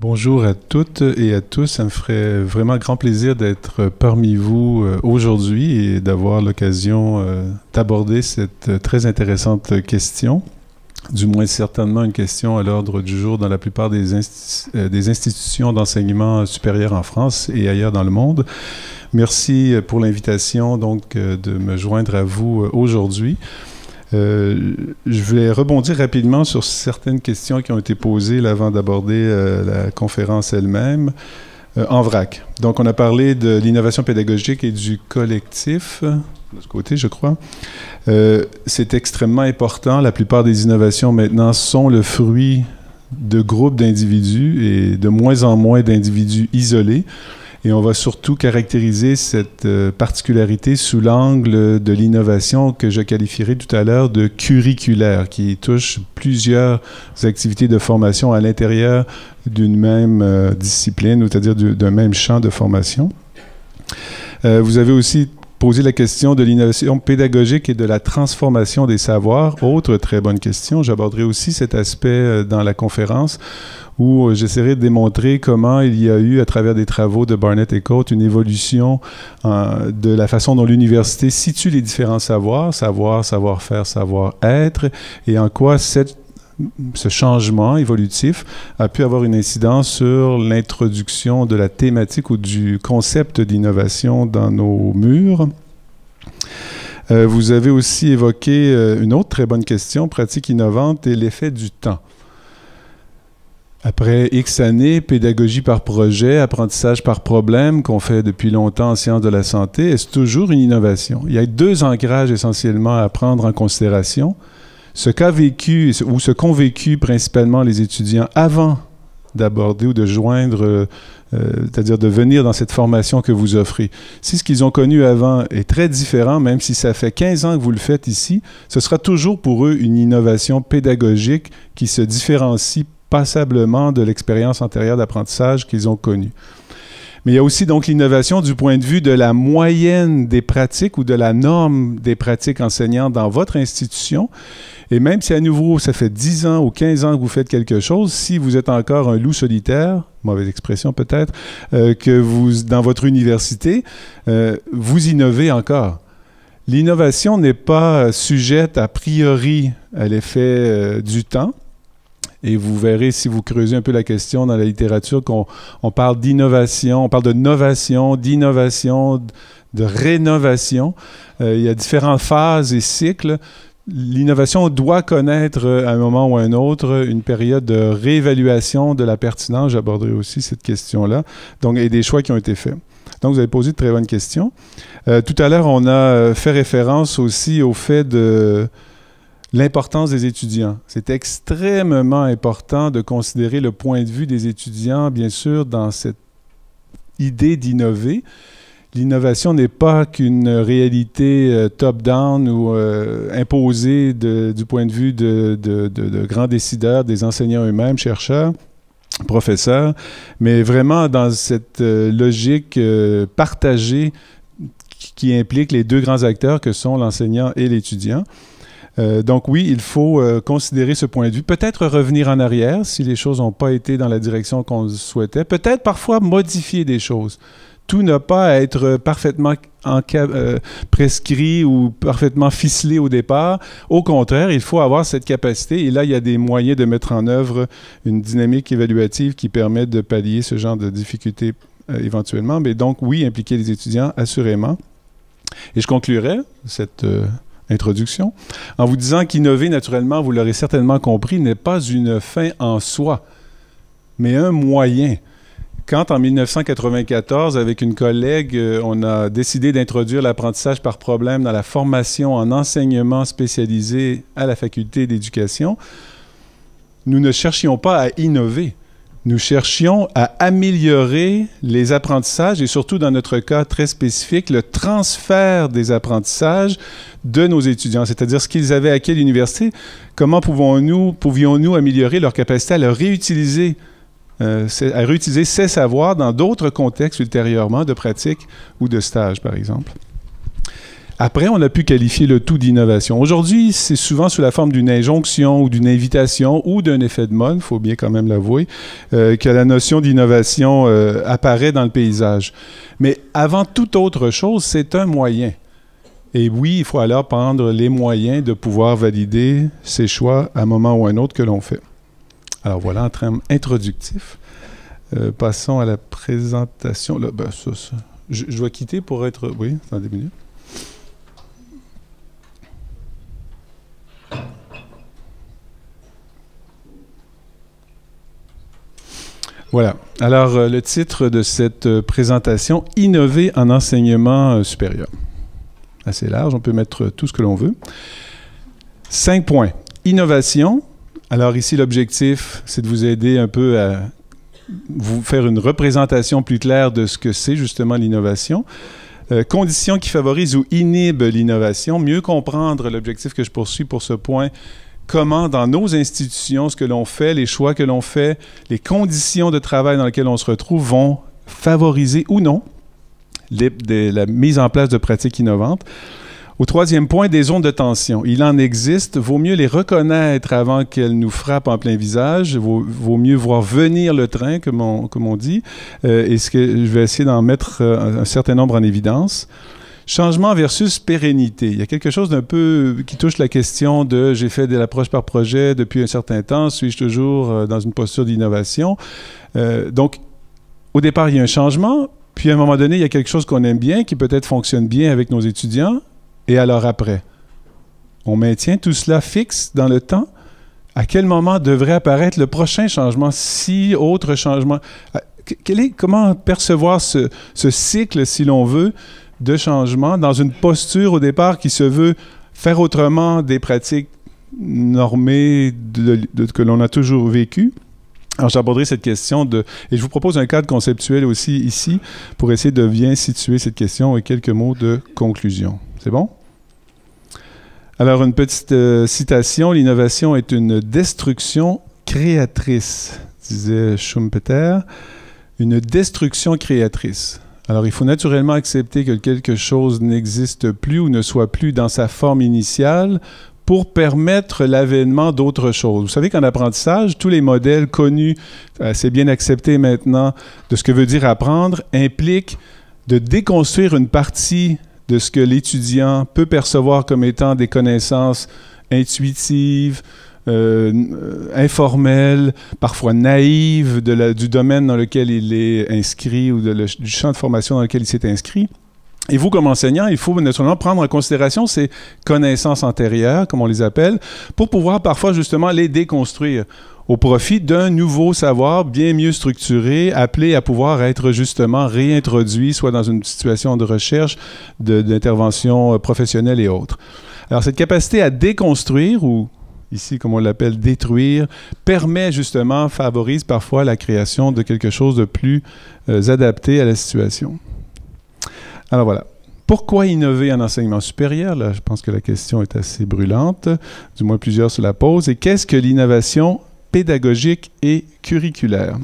Bonjour à toutes et à tous. Ça me ferait vraiment grand plaisir d'être parmi vous euh, aujourd'hui et d'avoir l'occasion euh, d'aborder cette euh, très intéressante question. Du moins, certainement une question à l'ordre du jour dans la plupart des, institutions d'enseignement supérieur en France et ailleurs dans le monde. Merci pour l'invitation donc de me joindre à vous aujourd'hui. Euh, je voulais rebondir rapidement sur certaines questions qui ont été posées avant d'aborder euh, la conférence elle-même. Euh, en vrac. Donc, on a parlé de l'innovation pédagogique et du collectif de ce côté, je crois. c'est extrêmement important. La plupart des innovations maintenant sont le fruit de groupes d'individus et de moins en moins d'individus isolés. Et on va surtout caractériser cette euh, particularité sous l'angle de l'innovation que je qualifierai tout à l'heure de curriculaire, qui touche plusieurs activités de formation à l'intérieur d'une même euh, discipline, c'est-à-dire d'un même champ de formation. Euh, vous avez aussi poser la question de l'innovation pédagogique et de la transformation des savoirs. Autre très bonne question. J'aborderai aussi cet aspect euh, dans la conférence où euh, j'essaierai de démontrer comment il y a eu, à travers des travaux de Barnett et Coates, une évolution euh, de la façon dont l'université situe les différents savoirs, savoir, savoir-faire, savoir-être, et en quoi cette ce changement évolutif a pu avoir une incidence sur l'introduction de la thématique ou du concept d'innovation dans nos murs. Euh, vous avez aussi évoqué euh, une autre très bonne question, pratique innovante et l'effet du temps. Après X années, pédagogie par projet, apprentissage par problème qu'on fait depuis longtemps en sciences de la santé, est-ce toujours une innovation? Il y a deux ancrages essentiellement à prendre en considération. Ce vécu ou qu'ont vécu principalement les étudiants avant d'aborder ou de joindre, euh, c'est-à-dire de venir dans cette formation que vous offrez. Si ce qu'ils ont connu avant est très différent, même si ça fait 15 ans que vous le faites ici, ce sera toujours pour eux une innovation pédagogique qui se différencie passablement de l'expérience antérieure d'apprentissage qu'ils ont connue. Mais il y a aussi donc l'innovation du point de vue de la moyenne des pratiques ou de la norme des pratiques enseignantes dans votre institution et même si à nouveau, ça fait 10 ans ou 15 ans que vous faites quelque chose, si vous êtes encore un loup solitaire, mauvaise expression peut-être, euh, que vous, dans votre université, euh, vous innovez encore. L'innovation n'est pas sujette a priori à l'effet euh, du temps. Et vous verrez, si vous creusez un peu la question dans la littérature, qu'on parle d'innovation, on parle de novation, d'innovation, de rénovation. il y a différentes phases et cycles. L'innovation doit connaître euh, à un moment ou à un autre une période de réévaluation de la pertinence. J'aborderai aussi cette question-là. Donc, et des choix qui ont été faits. Donc, vous avez posé de très bonnes questions. Euh, tout à l'heure, on a euh, fait référence aussi au fait de l'importance des étudiants. C'est extrêmement important de considérer le point de vue des étudiants, bien sûr, dans cette idée d'innover l'innovation n'est pas qu'une réalité euh, top-down ou euh, imposée du point de vue de, grands décideurs, des enseignants eux-mêmes, chercheurs professeurs, mais vraiment dans cette euh, logique partagée qui implique les deux grands acteurs que sont l'enseignant et l'étudiant. donc oui, il faut considérer ce point de vue, peut-être revenir en arrière si les choses n'ont pas été dans la direction qu'on souhaitait, peut-être parfois modifier des choses tout n'a pas à être parfaitement euh, prescrit ou parfaitement ficelé au départ. Au contraire, il faut avoir cette capacité. Et là, il y a des moyens de mettre en œuvre une dynamique évaluative qui permet de pallier ce genre de difficultés euh, éventuellement. Mais donc, oui, impliquer les étudiants, assurément. Et je conclurai cette... Euh, introduction, en vous disant qu'innover, naturellement, vous l'aurez certainement compris, n'est pas une fin en soi, mais un moyen quand en 1994, avec une collègue, euh, on a décidé d'introduire l'apprentissage par problème dans la formation en enseignement spécialisé à la faculté d'éducation, nous ne cherchions pas à innover. Nous cherchions à améliorer les apprentissages et surtout dans notre cas très spécifique, le transfert des apprentissages de nos étudiants, c'est-à-dire ce qu'ils avaient acquis à l'université. Comment pouvions-nous améliorer leur capacité à le réutiliser euh, à réutiliser ces savoirs dans d'autres contextes ultérieurement de pratique ou de stage, par exemple. Après, on a pu qualifier le tout d'innovation. Aujourd'hui, c'est souvent sous la forme d'une injonction ou d'une invitation ou d'un effet de mode, il faut bien quand même l'avouer, euh, que la notion d'innovation euh, apparaît dans le paysage. Mais avant toute autre chose, c'est un moyen. Et oui, il faut alors prendre les moyens de pouvoir valider ces choix à un moment ou un autre que l'on fait. Alors voilà, en train introductif. Euh, passons à la présentation. Ben, je, vais dois quitter pour être. Oui, dans des minutes. Voilà. Alors, euh, le titre de cette euh, présentation, Innover en enseignement supérieur. Assez large, on peut mettre tout ce que l'on veut. Cinq points. Innovation, alors ici, l'objectif, c'est de vous aider un peu à vous faire une représentation plus claire de ce que c'est justement l'innovation. Euh, conditions qui favorisent ou inhibent l'innovation, mieux comprendre l'objectif que je poursuis pour ce point, comment dans nos institutions, ce que l'on fait, les choix que l'on fait, les conditions de travail dans lesquelles on se retrouve vont favoriser ou non la mise en place de pratiques innovantes. Au troisième point, des zones de tension. Il en existe. Vaut mieux les reconnaître avant qu'elles nous frappent en plein visage. Vaut, vaut, mieux voir venir le train, comme on, comme on dit. et euh, ce que je vais essayer d'en mettre euh, un, certain nombre en évidence. Changement versus pérennité. Il y a quelque chose d'un peu qui touche la question de j'ai fait de l'approche par projet depuis un certain temps, suis-je toujours euh, dans une posture d'innovation? donc, au départ, il y a un changement, puis à un moment donné, il y a quelque chose qu'on aime bien, qui peut-être fonctionne bien avec nos étudiants, et alors après. On maintient tout cela fixe dans le temps. À quel moment devrait apparaître le prochain changement, si autre changement est, Comment percevoir ce, cycle, si l'on veut, de changement dans une posture au départ qui se veut faire autrement des pratiques normées que l'on a toujours vécues alors, j'aborderai cette question de. Et je vous propose un cadre conceptuel aussi ici pour essayer de bien situer cette question et quelques mots de conclusion. C'est bon? Alors, une petite euh, citation L'innovation est une destruction créatrice, disait Schumpeter. Une destruction créatrice. Alors, il faut naturellement accepter que quelque chose n'existe plus ou ne soit plus dans sa forme initiale pour permettre l'avènement d'autres choses. Vous savez qu'en apprentissage, tous les modèles connus, assez bien acceptés maintenant, de ce que veut dire apprendre, impliquent de déconstruire une partie de ce que l'étudiant peut percevoir comme étant des connaissances intuitives, euh, informelles, parfois naïves, de du domaine dans lequel il est inscrit ou de du champ de formation dans lequel il s'est inscrit, et vous, comme enseignant, il faut naturellement prendre en considération ces connaissances antérieures, comme on les appelle, pour pouvoir parfois justement les déconstruire au profit d'un nouveau savoir bien mieux structuré, appelé à pouvoir être justement réintroduit, soit dans une situation de recherche, d'intervention euh, professionnelle et autres. Alors cette capacité à déconstruire ou ici, comme on l'appelle, détruire, permet justement, favorise parfois la création de quelque chose de plus euh, adapté à la situation. Alors voilà. Pourquoi innover en enseignement supérieur? Là, je pense que la question est assez brûlante, du moins plusieurs se la posent. Et qu'est-ce que l'innovation pédagogique et curriculaire?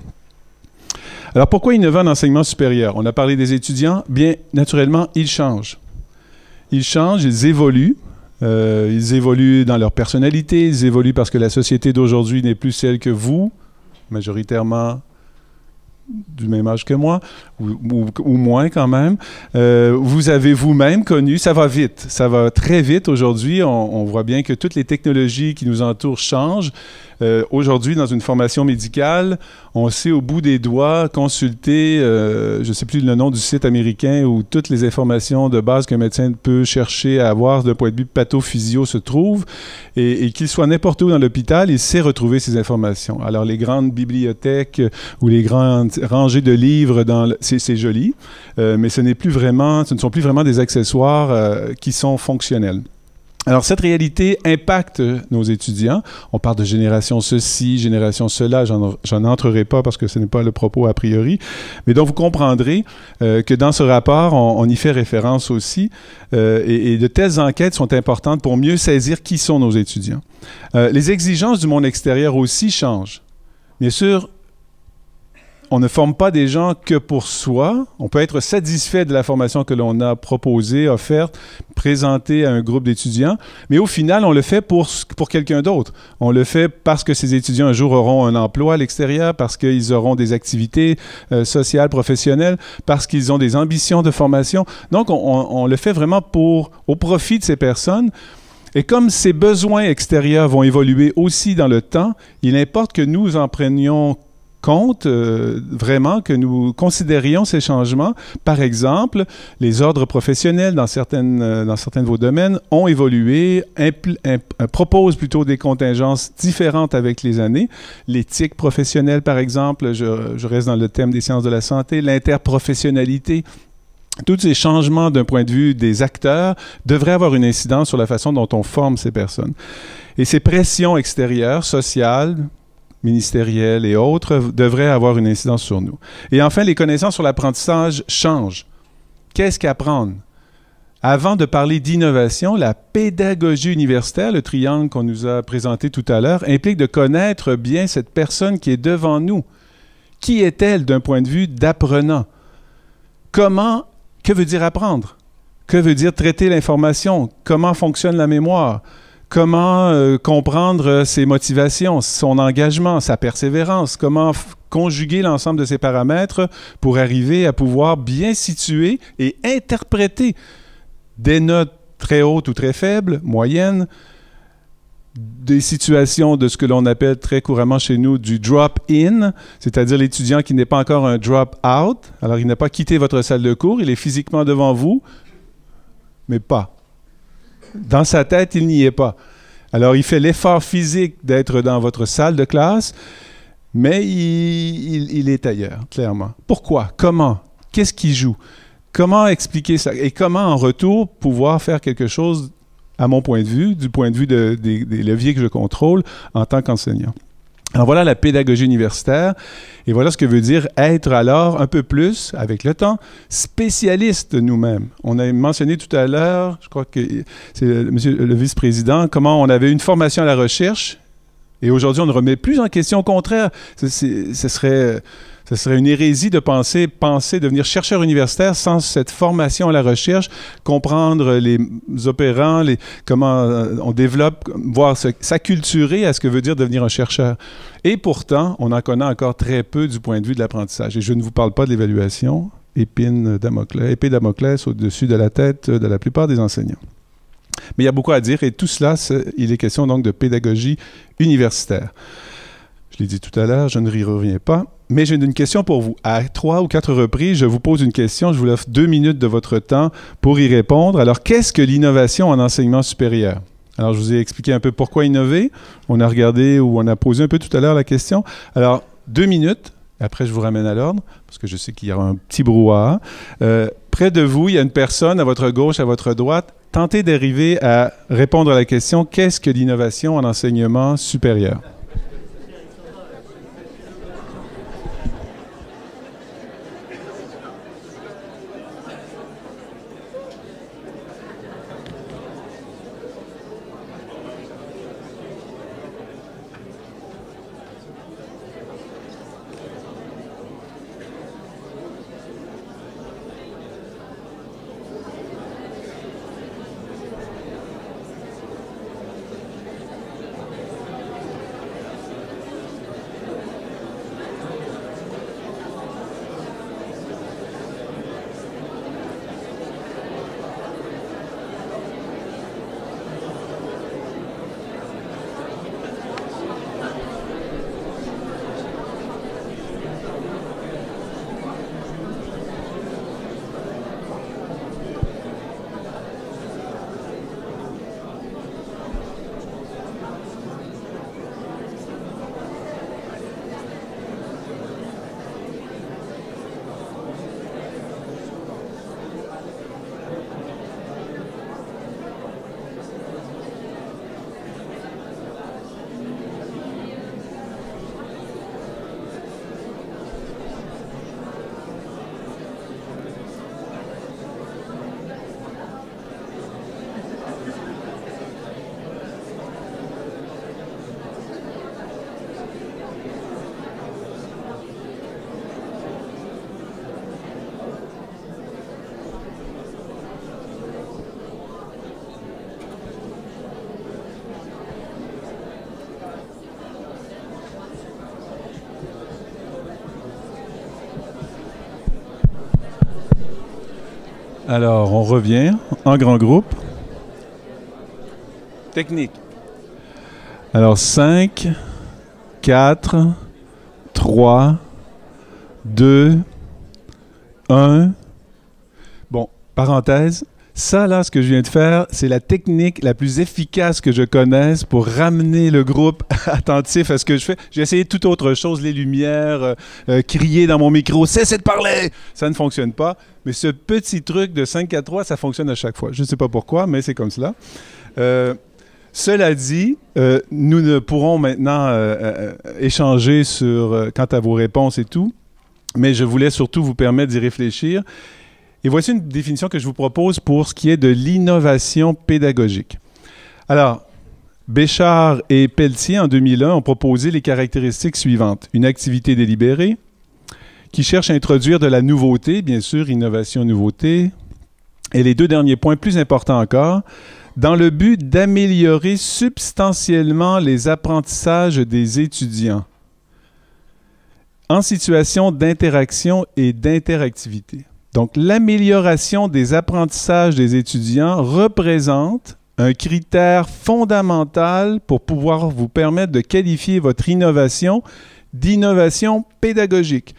Alors pourquoi innover en enseignement supérieur? On a parlé des étudiants. Bien, naturellement, ils changent. Ils changent, ils évoluent. Euh, ils évoluent dans leur personnalité, ils évoluent parce que la société d'aujourd'hui n'est plus celle que vous, majoritairement du même âge que moi, ou, moins quand même. Euh, vous avez vous-même connu, ça va vite, ça va très vite aujourd'hui. On, voit bien que toutes les technologies qui nous entourent changent. Euh, aujourd'hui, dans une formation médicale, on sait au bout des doigts consulter, euh, je ne sais plus le nom du site américain où toutes les informations de base qu'un médecin peut chercher à avoir de point de vue pathophysio se trouvent. Et, et qu'il soit n'importe où dans l'hôpital, il sait retrouver ces informations. Alors les grandes bibliothèques ou les grandes rangées de livres dans le c'est joli, euh, mais ce, plus vraiment, ce ne sont plus vraiment des accessoires euh, qui sont fonctionnels. Alors, cette réalité impacte nos étudiants. On parle de génération ceci, génération cela. J'en entrerai pas parce que ce n'est pas le propos a priori. Mais donc, vous comprendrez euh, que dans ce rapport, on, y fait référence aussi. et, de telles enquêtes sont importantes pour mieux saisir qui sont nos étudiants. les exigences du monde extérieur aussi changent. Bien sûr, on ne forme pas des gens que pour soi. On peut être satisfait de la formation que l'on a proposée, offerte, présentée à un groupe d'étudiants, mais au final, on le fait pour, pour quelqu'un d'autre. On le fait parce que ces étudiants un jour auront un emploi à l'extérieur, parce qu'ils auront des activités euh, sociales, professionnelles, parce qu'ils ont des ambitions de formation. Donc, on, le fait vraiment pour, au profit de ces personnes. Et comme ces besoins extérieurs vont évoluer aussi dans le temps, il importe que nous en prenions compte euh, vraiment que nous considérions ces changements. Par exemple, les ordres professionnels dans, certaines, euh, dans certains de vos domaines ont évolué, euh, proposent plutôt des contingences différentes avec les années. L'éthique professionnelle, par exemple, je, je reste dans le thème des sciences de la santé, l'interprofessionnalité tous ces changements d'un point de vue des acteurs devraient avoir une incidence sur la façon dont on forme ces personnes. Et ces pressions extérieures, sociales, ministériels et autres devraient avoir une incidence sur nous. Et enfin, les connaissances sur l'apprentissage changent. Qu'est-ce qu'apprendre? Avant de parler d'innovation, la pédagogie universitaire, le triangle qu'on nous a présenté tout à l'heure, implique de connaître bien cette personne qui est devant nous. Qui est-elle d'un point de vue d'apprenant? Comment, que veut dire apprendre? Que veut dire traiter l'information? Comment fonctionne la mémoire? Comment euh, comprendre euh, ses motivations, son engagement, sa persévérance? Comment conjuguer l'ensemble de ces paramètres pour arriver à pouvoir bien situer et interpréter des notes très hautes ou très faibles, moyennes, des situations de ce que l'on appelle très couramment chez nous du drop-in, c'est-à-dire l'étudiant qui n'est pas encore un drop-out. Alors, il n'a pas quitté votre salle de cours, il est physiquement devant vous, mais pas dans sa tête, il n'y est pas. Alors, il fait l'effort physique d'être dans votre salle de classe, mais il, est ailleurs, clairement. Pourquoi? Comment? Qu'est-ce qui joue? Comment expliquer ça? Et comment, en retour, pouvoir faire quelque chose, à mon point de vue, du point de vue des leviers que je contrôle en tant qu'enseignant? Alors voilà la pédagogie universitaire et voilà ce que veut dire être alors un peu plus, avec le temps, spécialiste nous-mêmes. On a mentionné tout à l'heure, je crois que c'est le, monsieur le vice-président, comment on avait une formation à la recherche et aujourd'hui on ne remet plus en question. Au contraire, ce serait euh, ce serait une hérésie de penser, penser devenir chercheur universitaire sans cette formation à la recherche, comprendre les opérants, comment euh, on développe, voir s'acculturer à ce que veut dire devenir un chercheur. Et pourtant, on en connaît encore très peu du point de vue de l'apprentissage. Et je ne vous parle pas de l'évaluation, épine Damoclès, épée Damoclès au-dessus de la tête de la plupart des enseignants. Mais il y a beaucoup à dire et tout cela, il est question donc de pédagogie universitaire. Je l'ai dit tout à l'heure, je ne reviens pas. Mais j'ai une question pour vous. À trois ou quatre reprises, je vous pose une question, je vous offre deux minutes de votre temps pour y répondre. Alors, qu'est-ce que l'innovation en enseignement supérieur? Alors, je vous ai expliqué un peu pourquoi innover. On a regardé ou on a posé un peu tout à l'heure la question. Alors, deux minutes. Après, je vous ramène à l'ordre, parce que je sais qu'il y a un petit brouhaha. Euh, près de vous, il y a une personne à votre gauche, à votre droite. Tentez d'arriver à répondre à la question qu'est-ce que l'innovation en enseignement supérieur Alors, on revient en grand groupe. Technique. Alors, 5, 4, 3, 2, 1. Bon, parenthèse, ça, là, ce que je viens de faire, c'est la technique la plus efficace que je connaisse pour ramener le groupe attentif à ce que je fais. J'ai essayé tout autre chose, les lumières, euh, euh, crier dans mon micro, cessez de parler! Ça ne fonctionne pas. Mais ce petit truc de 5 à 3, ça fonctionne à chaque fois. Je ne sais pas pourquoi, mais c'est comme cela. Euh, cela dit, nous ne pourrons maintenant échanger sur quant à vos réponses et tout, mais je voulais surtout vous permettre d'y réfléchir et voici une définition que je vous propose pour ce qui est de l'innovation pédagogique. Alors, Béchard et Pelletier, en 2001, ont proposé les caractéristiques suivantes. Une activité délibérée, qui cherche à introduire de la nouveauté, bien sûr, innovation, nouveauté. Et les deux derniers points, plus importants encore, dans le but d'améliorer substantiellement les apprentissages des étudiants en situation d'interaction et d'interactivité. Donc, l'amélioration des apprentissages des étudiants représente un critère fondamental pour pouvoir vous permettre de qualifier votre innovation d'innovation pédagogique.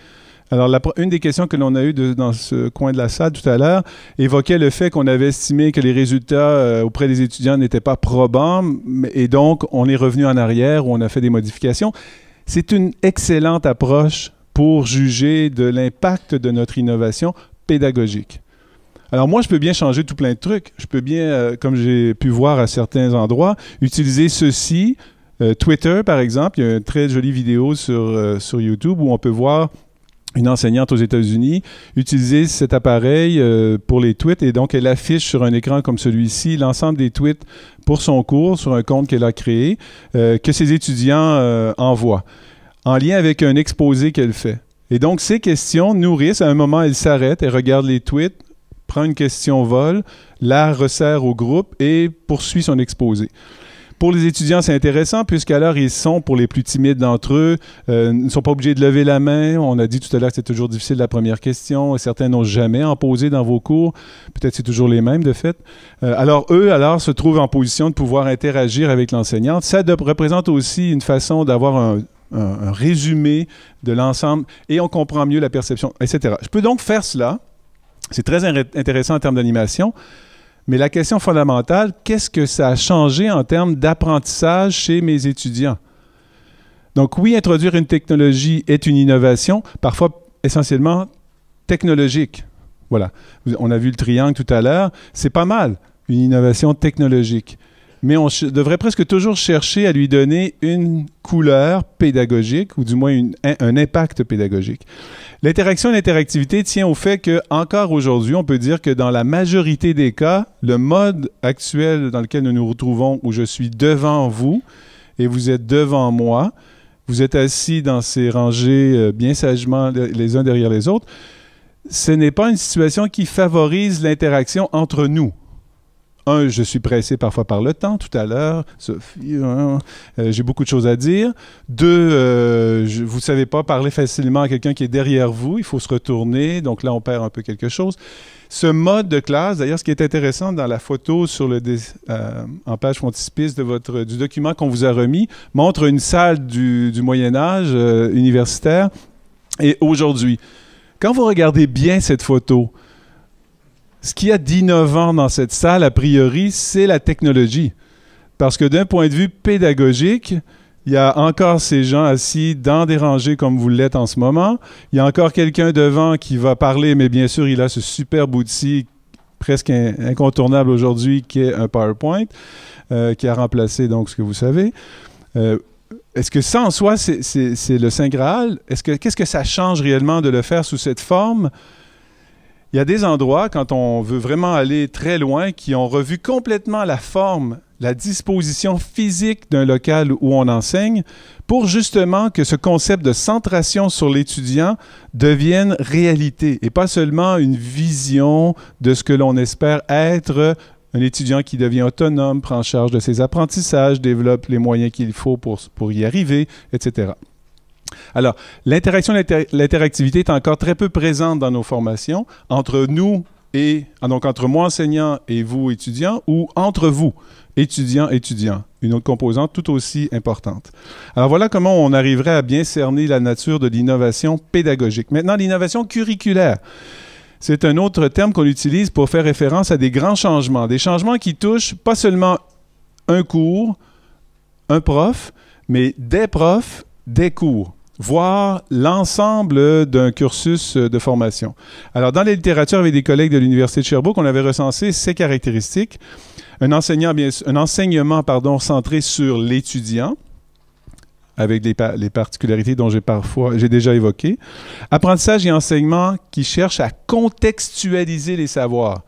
Alors, une des questions que l'on a eues dans ce coin de la salle tout à l'heure évoquait le fait qu'on avait estimé que les résultats euh, auprès des étudiants n'étaient pas probants, et donc on est revenu en arrière ou on a fait des modifications. C'est une excellente approche pour juger de l'impact de notre innovation pédagogique. Alors moi, je peux bien changer tout plein de trucs. Je peux bien, euh, comme j'ai pu voir à certains endroits, utiliser ceci. Euh, Twitter, par exemple, il y a une très jolie vidéo sur, euh, sur YouTube où on peut voir une enseignante aux États-Unis utiliser cet appareil pour les tweets et donc elle affiche sur un écran comme celui-ci l'ensemble des tweets pour son cours sur un compte qu'elle a créé que ses étudiants envoient en lien avec un exposé qu'elle fait. Et donc, ces questions nourrissent. À un moment, elle s'arrête, elle regarde les tweets, prend une question vol, la resserre au groupe et poursuit son exposé. Pour les étudiants, c'est intéressant puisqu'à l'heure, ils sont, pour les plus timides d'entre eux, euh, ne sont pas obligés de lever la main. On a dit tout à l'heure que c'est toujours difficile la première question. Certains n'ont jamais en posé dans vos cours. Peut-être c'est toujours les mêmes, de fait. Euh, alors, eux, alors, se trouvent en position de pouvoir interagir avec l'enseignante. Ça représente aussi une façon d'avoir un, un, résumé de l'ensemble et on comprend mieux la perception, etc. Je peux donc faire cela. C'est très intéressant en termes d'animation. Mais la question fondamentale, qu'est-ce que ça a changé en termes d'apprentissage chez mes étudiants? Donc oui, introduire une technologie est une innovation, parfois essentiellement technologique. Voilà, on a vu le triangle tout à l'heure, c'est pas mal, une innovation technologique mais on devrait presque toujours chercher à lui donner une couleur pédagogique ou du moins un, impact pédagogique. L'interaction et l'interactivité tient au fait que encore aujourd'hui, on peut dire que dans la majorité des cas, le mode actuel dans lequel nous nous retrouvons où je suis devant vous et vous êtes devant moi, vous êtes assis dans ces rangées euh, bien sagement les uns derrière les autres, ce n'est pas une situation qui favorise l'interaction entre nous un, je suis pressé parfois par le temps tout à l'heure. Sophie, hein, euh, j'ai beaucoup de choses à dire. Deux, euh, vous ne savez pas parler facilement à quelqu'un qui est derrière vous. Il faut se retourner. Donc là, on perd un peu quelque chose. Ce mode de classe, d'ailleurs, ce qui est intéressant dans la photo sur le euh, en page frontispice de votre, du document qu'on vous a remis, montre une salle du Moyen Âge universitaire et aujourd'hui. Quand vous regardez bien cette photo, ce qu'il y a d'innovant dans cette salle, a priori, c'est la technologie. Parce que d'un point de vue pédagogique, il y a encore ces gens assis dans des rangées comme vous l'êtes en ce moment. Il y a encore quelqu'un devant qui va parler, mais bien sûr, il a ce superbe outil presque incontournable aujourd'hui qui est un PowerPoint, euh, qui a remplacé donc ce que vous savez. Euh, est-ce que ça en soi, c'est le Saint Graal? Qu'est-ce que ça change réellement de le faire sous cette forme? il y a des endroits, quand on veut vraiment aller très loin, qui ont revu complètement la forme, la disposition physique d'un local où on enseigne, pour justement que ce concept de centration sur l'étudiant devienne réalité et pas seulement une vision de ce que l'on espère être un étudiant qui devient autonome, prend charge de ses apprentissages, développe les moyens qu'il faut pour, pour y arriver, etc. Alors, l'interaction, l'interactivité est encore très peu présente dans nos formations entre nous et ah, donc entre moi enseignant et vous étudiants ou entre vous étudiants étudiants. Une autre composante tout aussi importante. Alors voilà comment on arriverait à bien cerner la nature de l'innovation pédagogique. Maintenant, l'innovation curriculaire. C'est un autre terme qu'on utilise pour faire référence à des grands changements, des changements qui touchent pas seulement un cours, un prof, mais des profs, des cours voir l'ensemble d'un cursus de formation. Alors, dans la littérature, avec des collègues de l'Université de Sherbrooke, on avait recensé ces caractéristiques. Un, enseignement pardon, centré sur l'étudiant, avec les, particularités dont j'ai déjà évoqué. Apprentissage et enseignement qui cherchent à contextualiser les savoirs.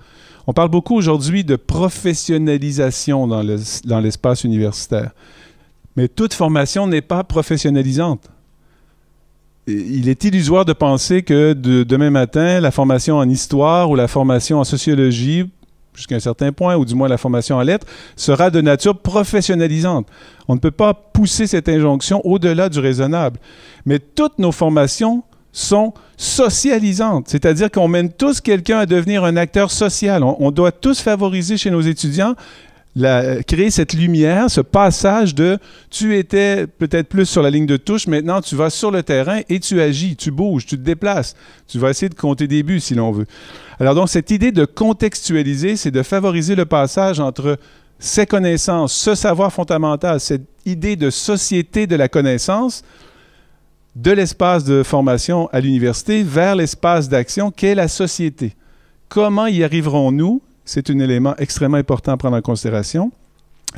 On parle beaucoup aujourd'hui de professionnalisation dans l'espace universitaire. Mais toute formation n'est pas professionnalisante il est illusoire de penser que demain matin, la formation en histoire ou la formation en sociologie jusqu'à un certain point, ou du moins la formation en lettres, sera de nature professionnalisante. On ne peut pas pousser cette injonction au-delà du raisonnable. Mais toutes nos formations sont socialisantes, c'est-à-dire qu'on mène tous quelqu'un à devenir un acteur social. on, doit tous favoriser chez nos étudiants euh, créer cette lumière, ce passage de tu étais peut-être plus sur la ligne de touche, maintenant tu vas sur le terrain et tu agis, tu bouges, tu te déplaces, tu vas essayer de compter des buts si l'on veut. Alors donc cette idée de contextualiser, c'est de favoriser le passage entre ces connaissances, ce savoir fondamental, cette idée de société de la connaissance, de l'espace de formation à l'université vers l'espace d'action qu'est la société. Comment y arriverons-nous c'est un élément extrêmement important à prendre en considération.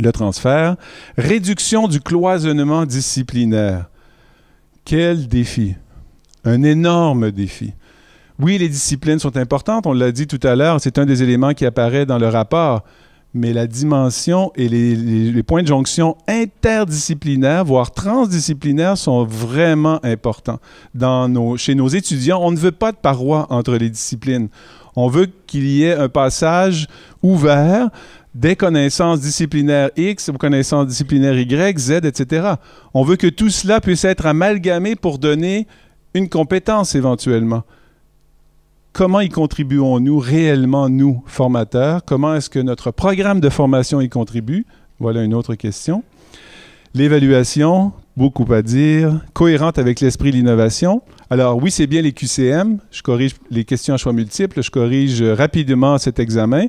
Le transfert. Réduction du cloisonnement disciplinaire. Quel défi. Un énorme défi. Oui, les disciplines sont importantes, on l'a dit tout à l'heure, c'est un des éléments qui apparaît dans le rapport, mais la dimension et les, points de jonction interdisciplinaires, voire transdisciplinaires, sont vraiment importants. Dans nos, chez nos étudiants, on ne veut pas de parois entre les disciplines. On veut qu'il y ait un passage ouvert des connaissances disciplinaires X aux connaissances disciplinaires Y, Z, etc. On veut que tout cela puisse être amalgamé pour donner une compétence éventuellement. Comment y contribuons-nous réellement, nous, formateurs? Comment est-ce que notre programme de formation y contribue? Voilà une autre question. L'évaluation, beaucoup à dire, cohérente avec l'esprit de l'innovation. Alors oui, c'est bien les QCM, je corrige les questions à choix multiples, je corrige rapidement cet examen,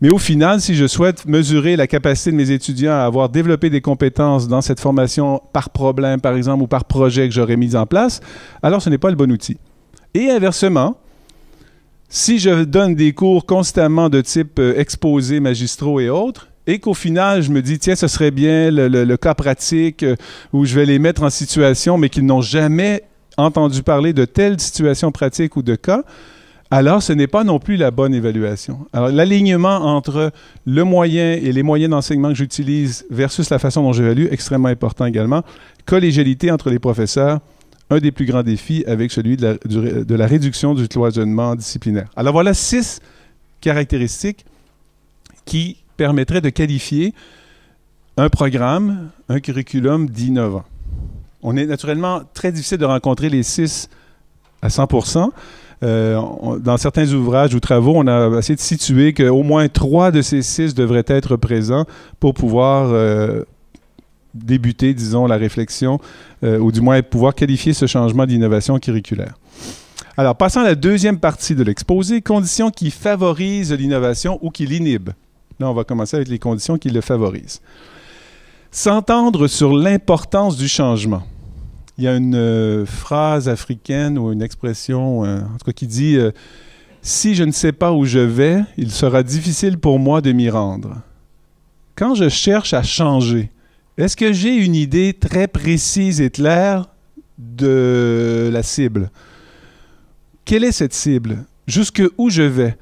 mais au final, si je souhaite mesurer la capacité de mes étudiants à avoir développé des compétences dans cette formation par problème, par exemple, ou par projet que j'aurais mis en place, alors ce n'est pas le bon outil. Et inversement, si je donne des cours constamment de type euh, exposé, magistraux et autres, et qu'au final, je me dis, tiens, ce serait bien le, cas pratique euh, où je vais les mettre en situation, mais qu'ils n'ont jamais entendu parler de telle situation pratique ou de cas, alors ce n'est pas non plus la bonne évaluation. Alors l'alignement entre le moyen et les moyens d'enseignement que j'utilise versus la façon dont j'évalue, extrêmement important également. Collégialité entre les professeurs, un des plus grands défis avec celui de la, de la réduction du cloisonnement disciplinaire. Alors voilà six caractéristiques qui permettrait de qualifier un programme, un curriculum d'innovant. On est naturellement très difficile de rencontrer les six à 100 euh, dans certains ouvrages ou travaux, on a essayé de situer qu'au moins trois de ces six devraient être présents pour pouvoir euh, débuter, disons, la réflexion, euh, ou du moins pouvoir qualifier ce changement d'innovation curriculaire. Alors, passons à la deuxième partie de l'exposé, conditions qui favorisent l'innovation ou qui l'inhibent. Là, on va commencer avec les conditions qui le favorisent. S'entendre sur l'importance du changement. Il y a une euh, phrase africaine ou une expression, euh, en tout cas, qui dit euh, Si je ne sais pas où je vais, il sera difficile pour moi de m'y rendre. Quand je cherche à changer, est-ce que j'ai une idée très précise et claire de la cible? Quelle est cette cible? Jusque où je vais?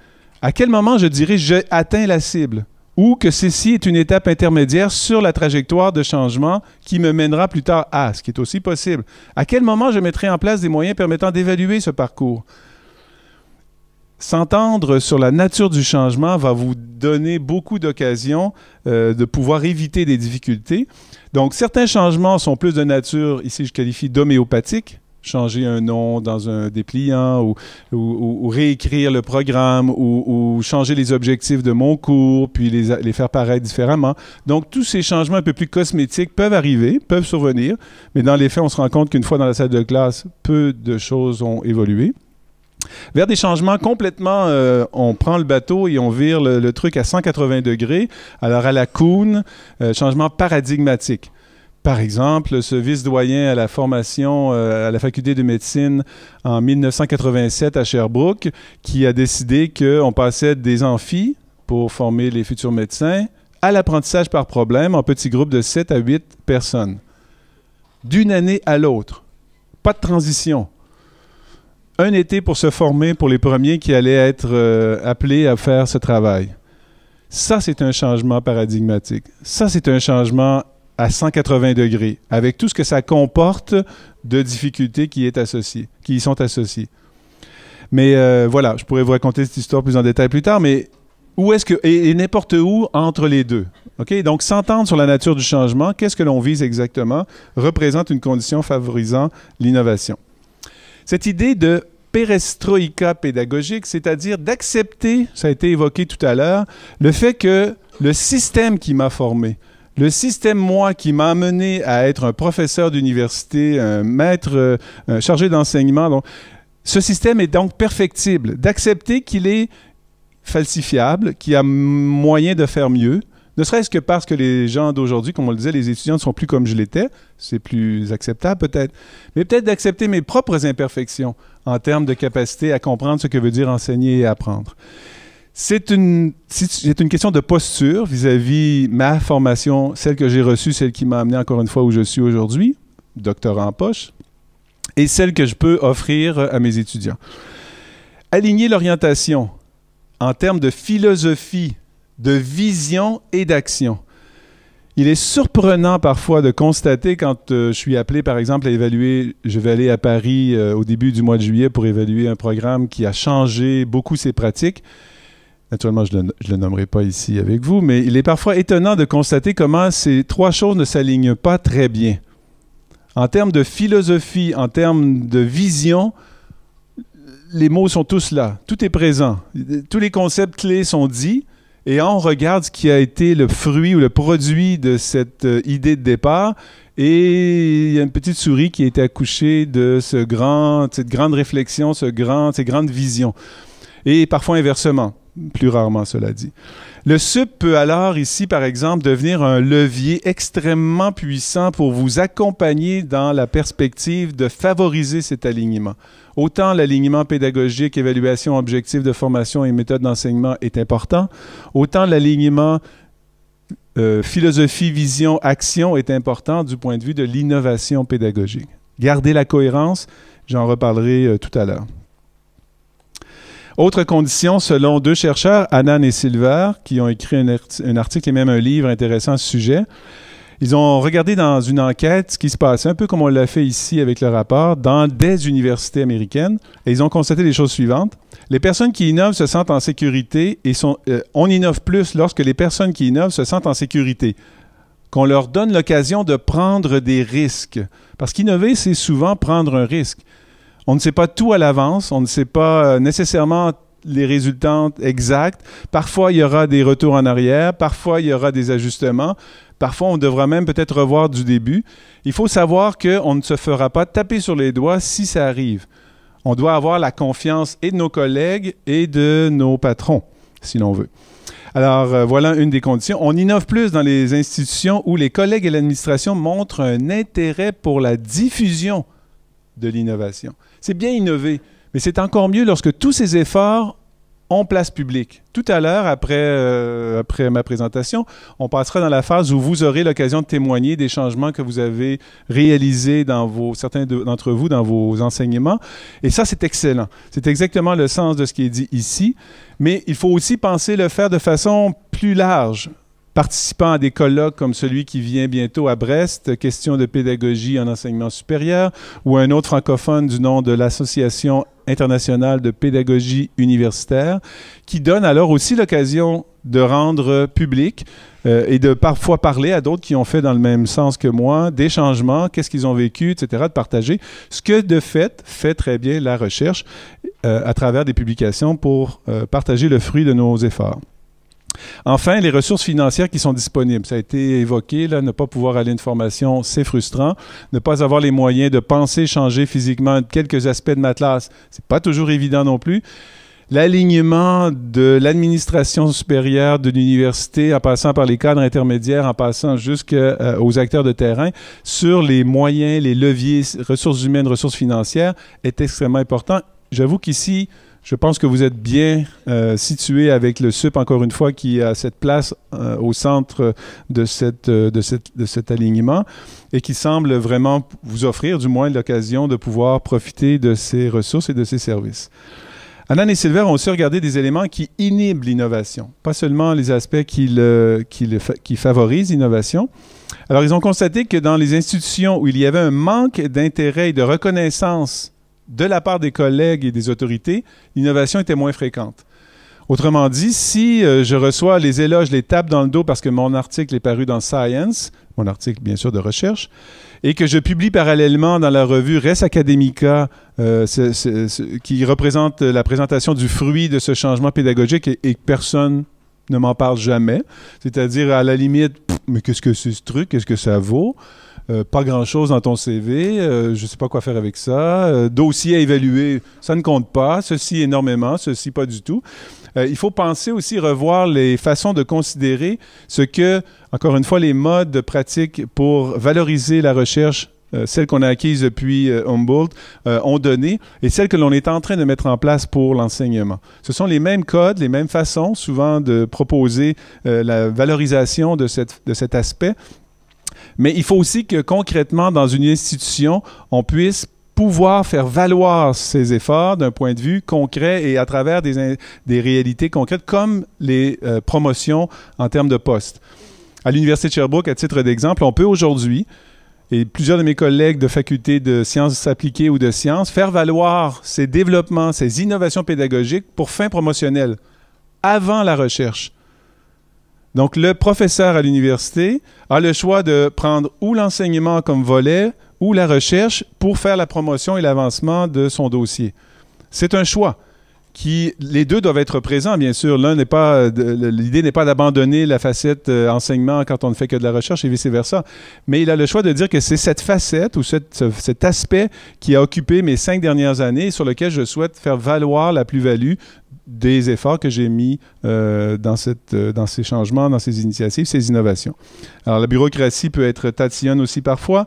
À quel moment je dirais j'ai atteint la cible ou que ceci est une étape intermédiaire sur la trajectoire de changement qui me mènera plus tard à, ce qui est aussi possible. À quel moment je mettrai en place des moyens permettant d'évaluer ce parcours S'entendre sur la nature du changement va vous donner beaucoup d'occasions euh, de pouvoir éviter des difficultés. Donc certains changements sont plus de nature, ici je qualifie d'homéopathique, changer un nom dans un dépliant ou, réécrire le programme ou, changer les objectifs de mon cours, puis les, les, faire paraître différemment. Donc, tous ces changements un peu plus cosmétiques peuvent arriver, peuvent survenir, mais dans les faits, on se rend compte qu'une fois dans la salle de classe, peu de choses ont évolué. Vers des changements complètement, euh, on prend le bateau et on vire le, truc à 180 degrés. Alors à la coune, euh, changement paradigmatique. Par exemple, ce vice-doyen à la formation euh, à la faculté de médecine en 1987 à Sherbrooke, qui a décidé qu'on passait des amphis pour former les futurs médecins à l'apprentissage par problème en petits groupes de 7 à 8 personnes. D'une année à l'autre. Pas de transition. Un été pour se former pour les premiers qui allaient être euh, appelés à faire ce travail. Ça, c'est un changement paradigmatique. Ça, c'est un changement à 180 degrés, avec tout ce que ça comporte de difficultés qui, est qui y sont associées. Mais euh, voilà, je pourrais vous raconter cette histoire plus en détail plus tard, mais où est-ce que. Et, n'importe où entre les deux. OK? Donc, s'entendre sur la nature du changement, qu'est-ce que l'on vise exactement, représente une condition favorisant l'innovation. Cette idée de perestroïka pédagogique, c'est-à-dire d'accepter, ça a été évoqué tout à l'heure, le fait que le système qui m'a formé, le système moi qui m'a amené à être un professeur d'université, un maître, euh, chargé d'enseignement, ce système est donc perfectible. D'accepter qu'il est falsifiable, qu'il y a moyen de faire mieux, ne serait-ce que parce que les gens d'aujourd'hui, comme on le disait, les étudiants ne sont plus comme je l'étais, c'est plus acceptable peut-être, mais peut-être d'accepter mes propres imperfections en termes de capacité à comprendre ce que veut dire enseigner et apprendre. C'est une, question de posture vis-à-vis ma formation, celle que j'ai reçue, celle qui m'a amené encore une fois où je suis aujourd'hui, docteur en poche, et celle que je peux offrir à mes étudiants. Aligner l'orientation en termes de philosophie, de vision et d'action. Il est surprenant parfois de constater quand euh, je suis appelé, par exemple, à évaluer, je vais aller à Paris euh, au début du mois de juillet pour évaluer un programme qui a changé beaucoup ses pratiques. Naturellement, je ne le, nommerai pas ici avec vous, mais il est parfois étonnant de constater comment ces trois choses ne s'alignent pas très bien. En termes de philosophie, en termes de vision, les mots sont tous là, tout est présent, tous les concepts clés sont dits, et on regarde ce qui a été le fruit ou le produit de cette euh, idée de départ, et il y a une petite souris qui a été accouchée de ce grand, cette grande réflexion, ce grand, cette grande vision. Et parfois inversement plus rarement, cela dit. Le SUP peut alors ici, par exemple, devenir un levier extrêmement puissant pour vous accompagner dans la perspective de favoriser cet alignement. Autant l'alignement pédagogique, évaluation objective de formation et méthode d'enseignement est important, autant l'alignement euh, philosophie, vision, action est important du point de vue de l'innovation pédagogique. Gardez la cohérence, j'en reparlerai euh, tout à l'heure. Autre condition, selon deux chercheurs, Annan et Silver, qui ont écrit un, article et même un livre intéressant à ce sujet, ils ont regardé dans une enquête ce qui se passait, un peu comme on l'a fait ici avec le rapport, dans des universités américaines, et ils ont constaté les choses suivantes. Les personnes qui innovent se sentent en sécurité et euh, on innove plus lorsque les personnes qui innovent se sentent en sécurité, qu'on leur donne l'occasion de prendre des risques. Parce qu'innover, c'est souvent prendre un risque. On ne sait pas tout à l'avance, on ne sait pas euh, nécessairement les résultats exacts. Parfois, il y aura des retours en arrière, parfois, il y aura des ajustements, parfois, on devra même peut-être revoir du début. Il faut savoir qu'on ne se fera pas taper sur les doigts si ça arrive. On doit avoir la confiance et de nos collègues et de nos patrons, si l'on veut. Alors, euh, voilà une des conditions. On innove plus dans les institutions où les collègues et l'administration montrent un intérêt pour la diffusion de l'innovation. C'est bien innover, mais c'est encore mieux lorsque tous ces efforts ont place publique. Tout à l'heure, après, euh, après ma présentation, on passera dans la phase où vous aurez l'occasion de témoigner des changements que vous avez réalisés dans vos, certains d'entre vous dans vos enseignements. Et ça, c'est excellent. C'est exactement le sens de ce qui est dit ici. Mais il faut aussi penser le faire de façon plus large participant à des colloques comme celui qui vient bientôt à Brest, question de pédagogie en enseignement supérieur, ou un autre francophone du nom de l'Association internationale de pédagogie universitaire, qui donne alors aussi l'occasion de rendre public euh, et de parfois parler à d'autres qui ont fait dans le même sens que moi des changements, qu'est-ce qu'ils ont vécu, etc., de partager ce que de fait fait très bien la recherche euh, à travers des publications pour euh, partager le fruit de nos efforts. Enfin, les ressources financières qui sont disponibles. Ça a été évoqué, ne pas pouvoir aller à une formation, c'est frustrant. Ne pas avoir les moyens de penser, changer physiquement quelques aspects de ma classe, c'est pas toujours évident non plus. L'alignement de l'administration supérieure de l'université, en passant par les cadres intermédiaires, en passant jusqu'aux euh, acteurs de terrain, sur les moyens, les leviers, ressources humaines, ressources financières, est extrêmement important. J'avoue qu'ici, je pense que vous êtes bien euh, situé avec le SUP, encore une fois, qui a cette place euh, au centre euh, de, cet alignement et qui semble vraiment vous offrir, du moins, l'occasion de pouvoir profiter de ces ressources et de ces services. Anan et Silver ont aussi regardé des éléments qui inhibent l'innovation, pas seulement les aspects qui, qui favorisent l'innovation. Alors, ils ont constaté que dans les institutions où il y avait un manque d'intérêt et de reconnaissance de la part des collègues et des autorités, l'innovation était moins fréquente. Autrement dit, si euh, je reçois les éloges, les tapes dans le dos parce que mon article est paru dans Science, mon article bien sûr de recherche, et que je publie parallèlement dans la revue Res Academica, euh, qui représente la présentation du fruit de ce changement pédagogique et, que personne ne m'en parle jamais, c'est-à-dire à la limite, mais qu'est-ce que c'est ce truc, qu'est-ce que ça vaut euh, pas grand-chose dans ton CV, euh, je ne sais pas quoi faire avec ça, euh, dossier à évaluer, ça ne compte pas, ceci énormément, ceci pas du tout. il faut penser aussi, revoir les façons de considérer ce que, encore une fois, les modes de pratique pour valoriser la recherche celle celles qu'on a acquises depuis Humboldt, ont donné et celles que l'on est en train de mettre en place pour l'enseignement. Ce sont les mêmes codes, les mêmes façons souvent de proposer la valorisation de cet aspect mais il faut aussi que concrètement, dans une institution, on puisse pouvoir faire valoir ces efforts d'un point de vue concret et à travers des, réalités concrètes comme les euh, promotions en termes de postes. À l'Université de Sherbrooke, à titre d'exemple, on peut aujourd'hui, et plusieurs de mes collègues de faculté de sciences appliquées ou de sciences, faire valoir ces développements, ces innovations pédagogiques pour fin promotionnelle, avant la recherche. Donc, le professeur à l'université a le choix de prendre ou l'enseignement comme volet ou la recherche pour faire la promotion et l'avancement de son dossier. C'est un choix qui, les deux doivent être présents, bien sûr. L'un n'est pas, euh, l'idée n'est pas d'abandonner la facette euh, enseignement quand on ne fait que de la recherche et vice versa. Mais il a le choix de dire que c'est cette facette ou cet aspect qui a occupé mes cinq dernières années sur lequel je souhaite faire valoir la plus-value des efforts que j'ai mis euh, dans, cette, euh, dans ces changements, dans ces initiatives, ces innovations. Alors la bureaucratie peut être tatillonne aussi parfois.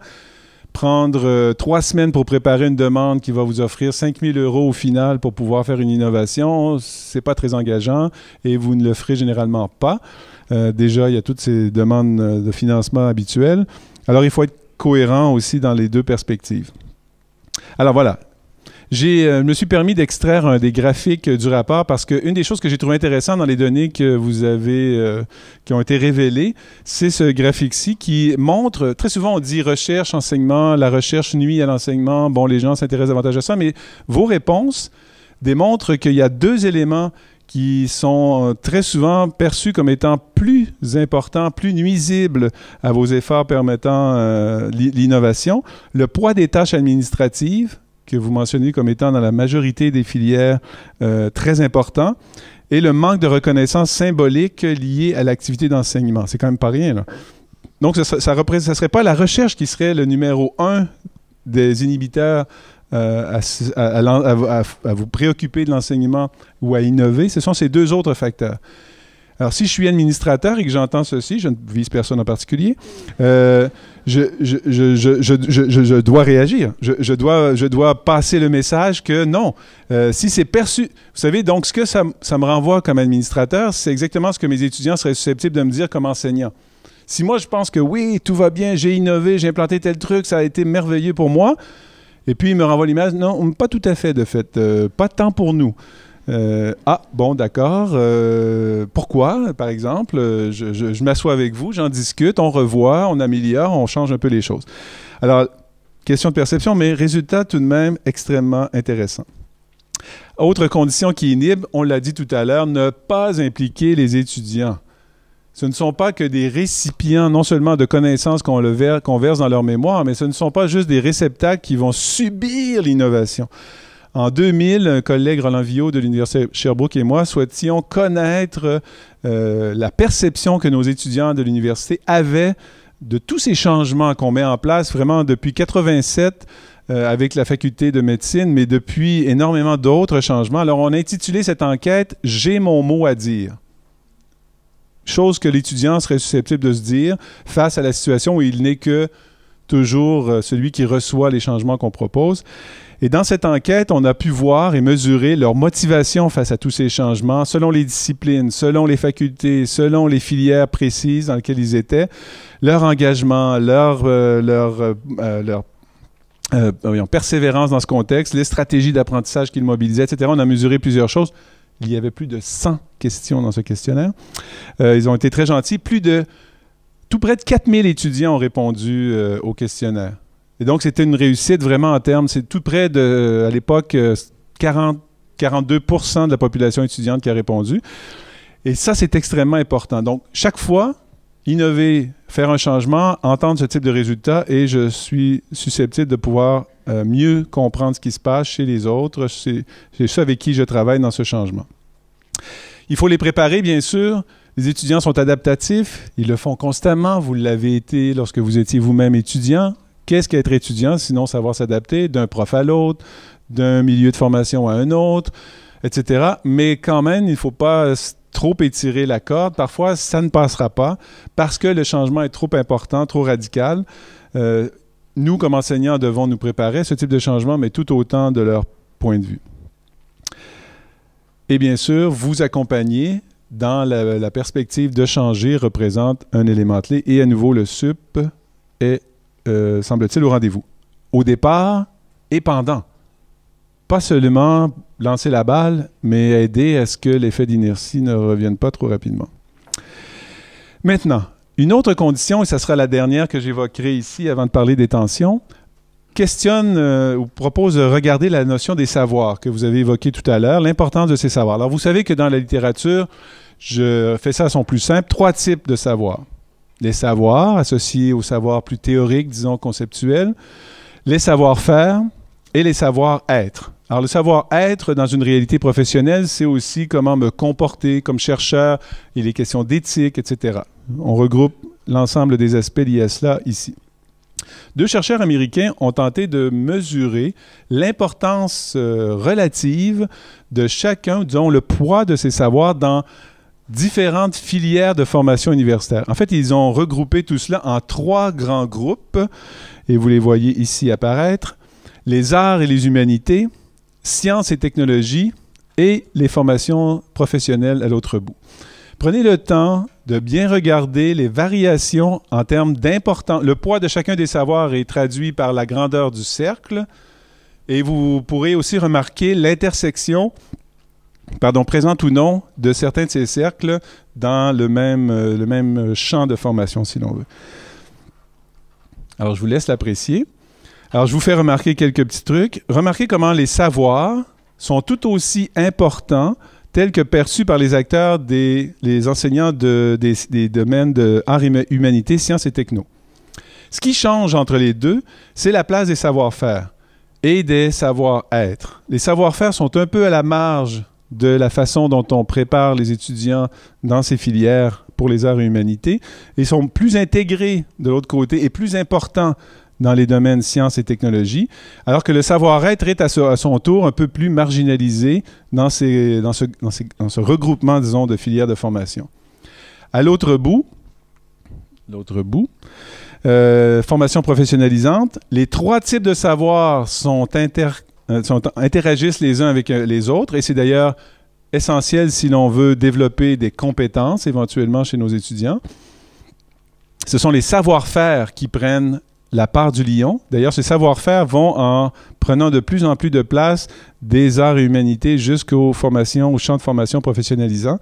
Prendre euh, trois semaines pour préparer une demande qui va vous offrir 000 euros au final pour pouvoir faire une innovation, c'est pas très engageant et vous ne le ferez généralement pas. déjà, il y a toutes ces demandes de financement habituelles. Alors il faut être cohérent aussi dans les deux perspectives. Alors voilà, euh, je me suis permis d'extraire un des graphiques du rapport parce qu'une des choses que j'ai trouvé intéressant dans les données que vous avez, euh, qui ont été révélées, c'est ce graphique-ci qui montre, très souvent on dit recherche, enseignement, la recherche nuit à l'enseignement, bon, les gens s'intéressent davantage à ça, mais vos réponses démontrent qu'il y a deux éléments qui sont euh, très souvent perçus comme étant plus importants, plus nuisibles à vos efforts permettant l'innovation. Le poids des tâches administratives, que vous mentionnez comme étant dans la majorité des filières euh, très important et le manque de reconnaissance symbolique lié à l'activité d'enseignement. C'est quand même pas rien. Là. Donc, ça ne ça, serait pas la recherche qui serait le numéro un des inhibiteurs euh, à, vous préoccuper de l'enseignement ou à innover. Ce sont ces deux autres facteurs. Alors, si je suis administrateur et que j'entends ceci, je ne vise personne en particulier, euh, je, je, je, je, dois réagir. Je, dois, je dois passer le message que non. Euh, si c'est perçu, vous savez, donc ce que ça, ça me renvoie comme administrateur, c'est exactement ce que mes étudiants seraient susceptibles de me dire comme enseignant. Si moi je pense que oui, tout va bien, j'ai innové, j'ai implanté tel truc, ça a été merveilleux pour moi, et puis il me renvoie l'image, non, pas tout à fait de fait, euh, pas tant pour nous. Euh, ah, bon, d'accord. Euh, pourquoi, par exemple, je, m'assois avec vous, j'en discute, on revoit, on améliore, on change un peu les choses. Alors, question de perception, mais résultat tout de même extrêmement intéressant. Autre condition qui inhibe, on l'a dit tout à l'heure, ne pas impliquer les étudiants. Ce ne sont pas que des récipients, non seulement de connaissances qu'on ver, verse dans leur mémoire, mais ce ne sont pas juste des réceptacles qui vont subir l'innovation. En 2000, un collègue Roland Viau de l'Université Sherbrooke et moi souhaitions connaître euh, la perception que nos étudiants de l'université avaient de tous ces changements qu'on met en place vraiment depuis 87 euh, avec la faculté de médecine, mais depuis énormément d'autres changements. Alors on a intitulé cette enquête J'ai mon mot à dire chose que l'étudiant serait susceptible de se dire face à la situation où il n'est que toujours euh, celui qui reçoit les changements qu'on propose. Et dans cette enquête, on a pu voir et mesurer leur motivation face à tous ces changements, selon les disciplines, selon les facultés, selon les filières précises dans lesquelles ils étaient, leur engagement, leur, euh, leur, euh, euh, leur persévérance dans ce contexte, les stratégies d'apprentissage qu'ils mobilisaient, etc. On a mesuré plusieurs choses. Il y avait plus de 100 questions dans ce questionnaire. ils ont été très gentils. Plus de tout près de 4000 étudiants ont répondu au questionnaire. Et donc, c'était une réussite vraiment en termes. C'est tout près de, à l'époque, 42 euh, de la population étudiante qui a répondu. Et ça, c'est extrêmement important. Donc, chaque fois, innover, faire un changement, entendre ce type de résultat, et je suis susceptible de pouvoir euh, mieux comprendre ce qui se passe chez les autres. C'est ceux avec qui je travaille dans ce changement. Il faut les préparer, bien sûr. Les étudiants sont adaptatifs, ils le font constamment. Vous l'avez été lorsque vous étiez vous-même étudiant qu'est-ce qu'être étudiant, sinon savoir s'adapter d'un prof à l'autre, d'un milieu de formation à un autre, etc. Mais quand même, il ne faut pas trop étirer la corde. Parfois, ça ne passera pas parce que le changement est trop important, trop radical. Euh, nous, comme enseignants, devons nous préparer à ce type de changement, mais tout autant de leur point de vue. Et bien sûr, vous accompagner dans la, la perspective de changer représente un élément clé. Et à nouveau, le SUP est euh, semble-t-il, au rendez-vous. Au départ et pendant. Pas seulement lancer la balle, mais aider à ce que l'effet d'inertie ne revienne pas trop rapidement. Maintenant, une autre condition, et ce sera la dernière que j'évoquerai ici avant de parler des tensions, questionne euh, ou propose de regarder la notion des savoirs que vous avez évoqués tout à l'heure, l'importance de ces savoirs. Alors, vous savez que dans la littérature, je fais ça à son plus simple, trois types de savoirs les savoirs associés aux savoirs plus théoriques, disons conceptuels, les savoir-faire et les savoir-être. Alors le savoir-être dans une réalité professionnelle, c'est aussi comment me comporter comme chercheur, et les questions d'éthique, etc. On regroupe l'ensemble des aspects liés à cela ici. Deux chercheurs américains ont tenté de mesurer l'importance euh, relative de chacun, disons, le poids de ses savoirs dans différentes filières de formation universitaire. En fait, ils ont regroupé tout cela en trois grands groupes, et vous les voyez ici apparaître, les arts et les humanités, sciences et technologies, et les formations professionnelles à l'autre bout. Prenez le temps de bien regarder les variations en termes d'importance. Le poids de chacun des savoirs est traduit par la grandeur du cercle, et vous pourrez aussi remarquer l'intersection pardon, présente ou non de certains de ces cercles dans le même, euh, le même champ de formation, si l'on veut. Alors, je vous laisse l'apprécier. Alors, je vous fais remarquer quelques petits trucs. Remarquez comment les savoirs sont tout aussi importants tels que perçus par les acteurs, des, les enseignants de, des, des domaines de arts et humanités, sciences et techno. Ce qui change entre les deux, c'est la place des savoir-faire et des savoir-être. Les savoir-faire sont un peu à la marge de la façon dont on prépare les étudiants dans ces filières pour les arts et humanités Ils sont plus intégrés de l'autre côté et plus importants dans les domaines sciences et technologies, alors que le savoir-être est à, son tour un peu plus marginalisé dans, ce, dans, regroupement, disons, de filières de formation. À l'autre bout, l'autre bout, euh, formation professionnalisante, les trois types de savoir sont inter euh, interagissent les uns avec euh, les autres et c'est d'ailleurs essentiel si l'on veut développer des compétences éventuellement chez nos étudiants. Ce sont les savoir-faire qui prennent la part du lion. D'ailleurs, ces savoir-faire vont en prenant de plus en plus de place des arts et humanités jusqu'aux formations, aux champs de formation professionnalisants.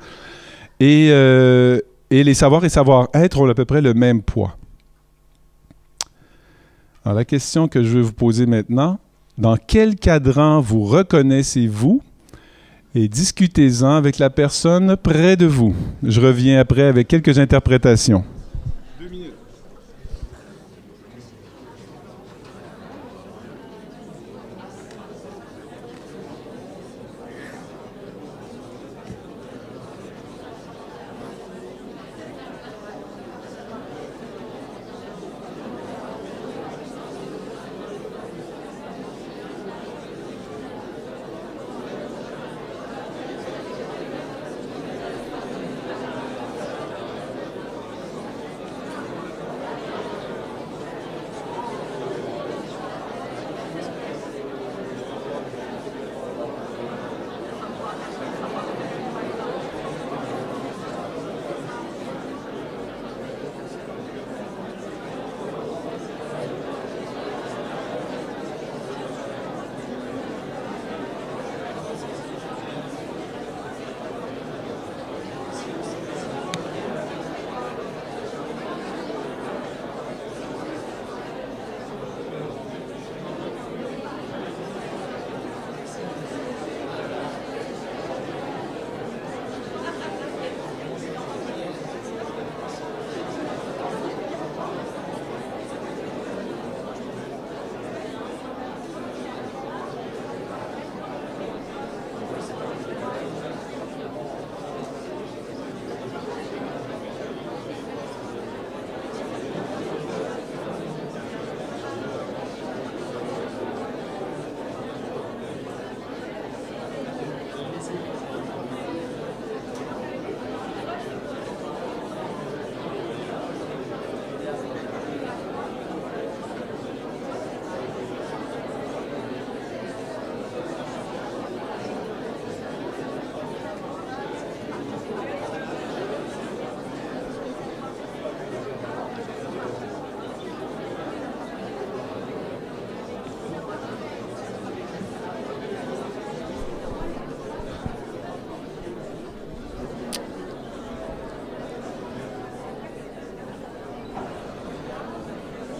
Et, euh, et les savoirs et savoir-être ont à peu près le même poids. Alors, la question que je vais vous poser maintenant, dans quel cadran vous reconnaissez-vous? Et discutez-en avec la personne près de vous. Je reviens après avec quelques interprétations.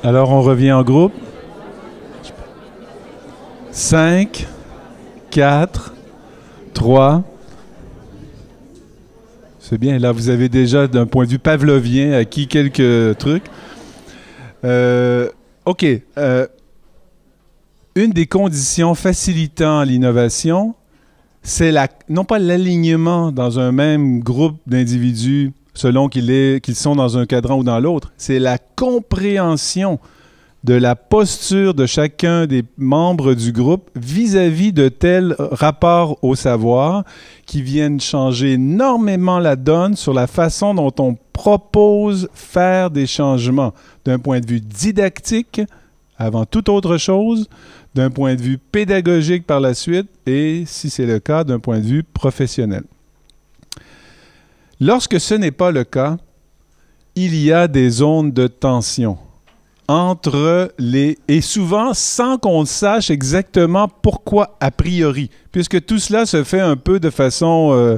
Alors, on revient en groupe. Cinq, quatre, trois. C'est bien, là, vous avez déjà, d'un point de vue pavlovien, acquis quelques trucs. Euh, OK. Euh, une des conditions facilitant l'innovation, c'est non pas l'alignement dans un même groupe d'individus selon qu'ils sont dans un cadran ou dans l'autre, c'est la compréhension de la posture de chacun des membres du groupe vis-à-vis -vis de tels rapports au savoir qui viennent changer énormément la donne sur la façon dont on propose faire des changements d'un point de vue didactique avant toute autre chose, d'un point de vue pédagogique par la suite et, si c'est le cas, d'un point de vue professionnel. Lorsque ce n'est pas le cas, il y a des zones de tension entre les et souvent sans qu'on sache exactement pourquoi a priori, puisque tout cela se fait un peu de façon euh,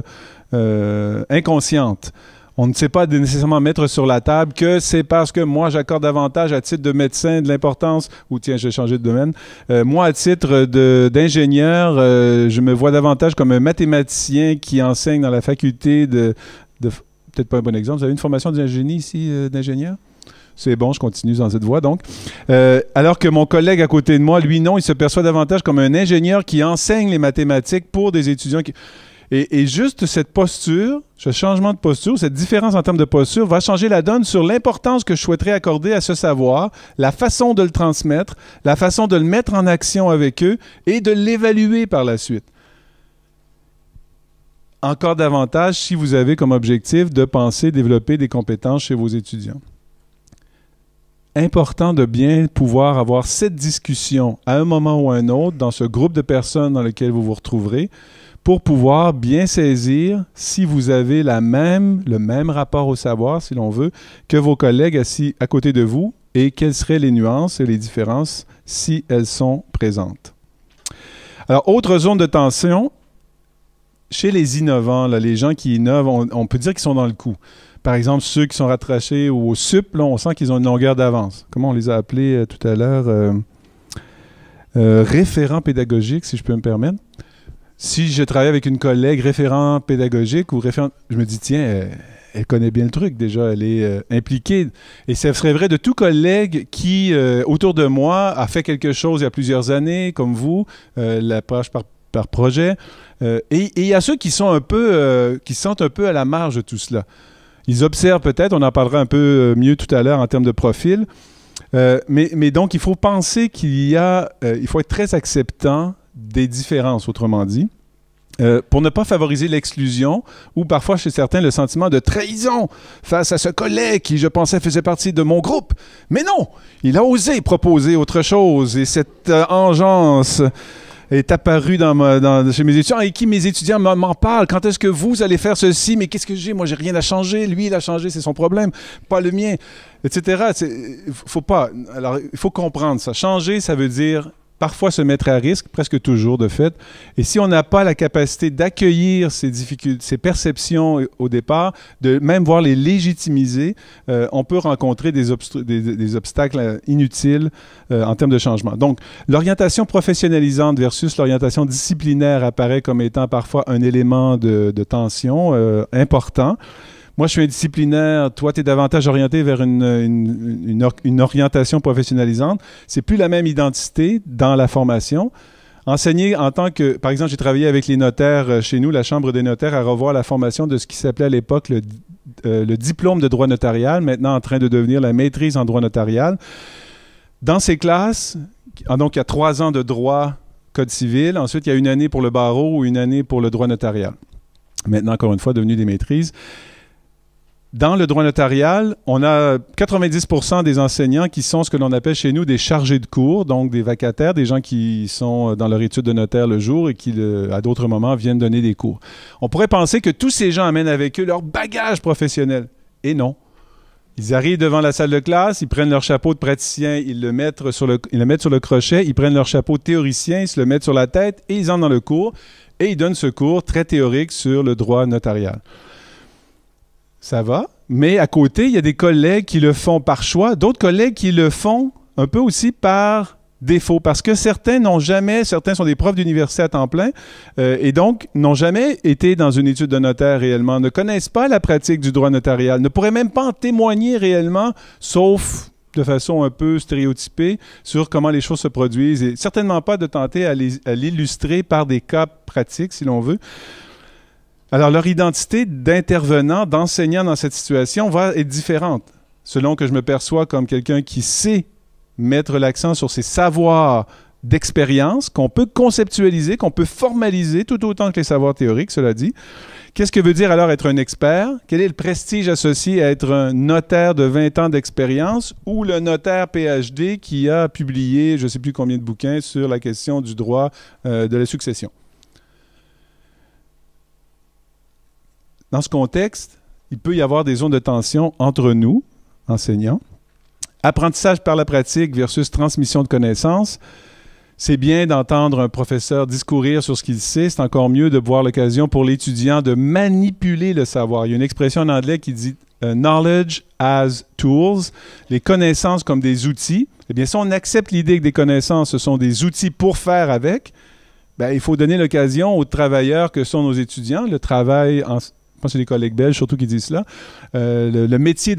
euh, inconsciente. On ne sait pas nécessairement mettre sur la table que c'est parce que moi j'accorde davantage à titre de médecin de l'importance, ou tiens, j'ai changé de domaine, euh, moi à titre d'ingénieur, je me vois davantage comme un mathématicien qui enseigne dans la faculté de, peut-être pas un bon exemple. Vous avez une formation d'ingénie ici, euh, d'ingénieur? c'est bon, je continue dans cette voie donc. Euh, alors que mon collègue à côté de moi, lui non, il se perçoit davantage comme un ingénieur qui enseigne les mathématiques pour des étudiants qui... et, juste cette posture, ce changement de posture, cette différence en termes de posture va changer la donne sur l'importance que je souhaiterais accorder à ce savoir, la façon de le transmettre, la façon de le mettre en action avec eux et de l'évaluer par la suite encore davantage si vous avez comme objectif de penser développer des compétences chez vos étudiants. Important de bien pouvoir avoir cette discussion à un moment ou à un autre dans ce groupe de personnes dans lequel vous vous retrouverez pour pouvoir bien saisir si vous avez la même, le même rapport au savoir, si l'on veut, que vos collègues assis à côté de vous et quelles seraient les nuances et les différences si elles sont présentes. Alors, autre zone de tension, chez les innovants, là, les gens qui innovent, on, peut dire qu'ils sont dans le coup. Par exemple, ceux qui sont rattrachés au SUP, on sent qu'ils ont une longueur d'avance. Comment on les a appelés euh, tout à l'heure Référent euh, pédagogique, euh, Référents pédagogiques, si je peux me permettre. Si je travaille avec une collègue référent pédagogique ou référent, je me dis, tiens, elle connaît bien le truc déjà, elle est impliquée. Et ça serait vrai de tout collègue qui, autour de moi, a fait quelque chose il y a plusieurs années, comme vous, l'approche par projet, euh, et il y a ceux qui sont un peu, euh, qui sentent un peu à la marge de tout cela. Ils observent peut-être, on en parlera un peu euh, mieux tout à l'heure en termes de profil. mais, donc, il faut penser qu'il y a, il faut être très acceptant des différences, autrement dit. pour ne pas favoriser l'exclusion ou parfois chez certains le sentiment de trahison face à ce collègue qui, je pensais, faisait partie de mon groupe. Mais non, il a osé proposer autre chose et cette engeance est apparu dans, ma, dans chez mes étudiants et qui mes étudiants m'en parlent. Quand est-ce que vous allez faire ceci Mais qu'est-ce que j'ai Moi, j'ai rien à changer. Lui, il a changé, c'est son problème, pas le mien, etc. Faut pas. Alors, il faut comprendre ça. Changer, ça veut dire parfois se mettre à risque, presque toujours de fait. Et si on n'a pas la capacité d'accueillir ces difficultés, ces perceptions euh, au départ, de même voir les légitimiser, euh, on peut rencontrer des, obstacles euh, inutiles en termes de changement. Donc, l'orientation professionnalisante versus l'orientation disciplinaire apparaît comme étant parfois un élément de, tension important. Moi, je suis disciplinaire. Toi, tu es davantage orienté vers une, une, orientation professionnalisante. C'est plus la même identité dans la formation. Enseigner en tant que, par exemple, j'ai travaillé avec les notaires euh, chez nous, la Chambre des notaires, à revoir la formation de ce qui s'appelait à l'époque le, euh, le diplôme de droit notarial, maintenant en train de devenir la maîtrise en droit notarial. Dans ces classes, ah, donc il y a trois ans de droit code civil, ensuite il y a une année pour le barreau ou une année pour le droit notarial. Maintenant, encore une fois, devenu des maîtrises dans le droit notarial, on a 90% des enseignants qui sont ce que l'on appelle chez nous des chargés de cours, donc des vacataires, des gens qui sont euh, dans leur étude de notaire le jour et qui, à d'autres moments, viennent donner des cours. On pourrait penser que tous ces gens amènent avec eux leur bagage professionnel. Et non. Ils arrivent devant la salle de classe, ils prennent leur chapeau de praticien, ils le mettent sur le, sur le crochet, ils prennent leur chapeau de théoricien, ils se le mettent sur la tête et ils entrent dans le cours et ils donnent ce cours très théorique sur le droit notarial ça va. Mais à côté, il y a des collègues qui le font par choix, d'autres collègues qui le font un peu aussi par défaut, parce que certains n'ont jamais, certains sont des profs d'université à temps plein, euh, et donc n'ont jamais été dans une étude de notaire réellement, ne connaissent pas la pratique du droit notarial, ne pourraient même pas en témoigner réellement, sauf de façon un peu stéréotypée sur comment les choses se produisent, et certainement pas de tenter à l'illustrer par des cas pratiques, si l'on veut. Alors, leur identité d'intervenant, d'enseignant dans cette situation va être différente, selon que je me perçois comme quelqu'un qui sait mettre l'accent sur ses savoirs d'expérience qu'on peut conceptualiser, qu'on peut formaliser tout autant que les savoirs théoriques, cela dit. Qu'est-ce que veut dire alors être un expert? Quel est le prestige associé à être un notaire de 20 ans d'expérience ou le notaire PhD qui a publié je ne sais plus combien de bouquins sur la question du droit euh, de la succession? Dans ce contexte, il peut y avoir des zones de tension entre nous, enseignants. Apprentissage par la pratique versus transmission de connaissances. C'est bien d'entendre un professeur discourir sur ce qu'il sait, c'est encore mieux de voir l'occasion pour l'étudiant de manipuler le savoir. Il y a une expression en anglais qui dit euh, knowledge as tools, les connaissances comme des outils. Eh bien, si on accepte l'idée que des connaissances, ce sont des outils pour faire avec, ben, il faut donner l'occasion aux travailleurs que sont nos étudiants, le travail en, c'est des collègues belges surtout qui disent cela, euh, le, métier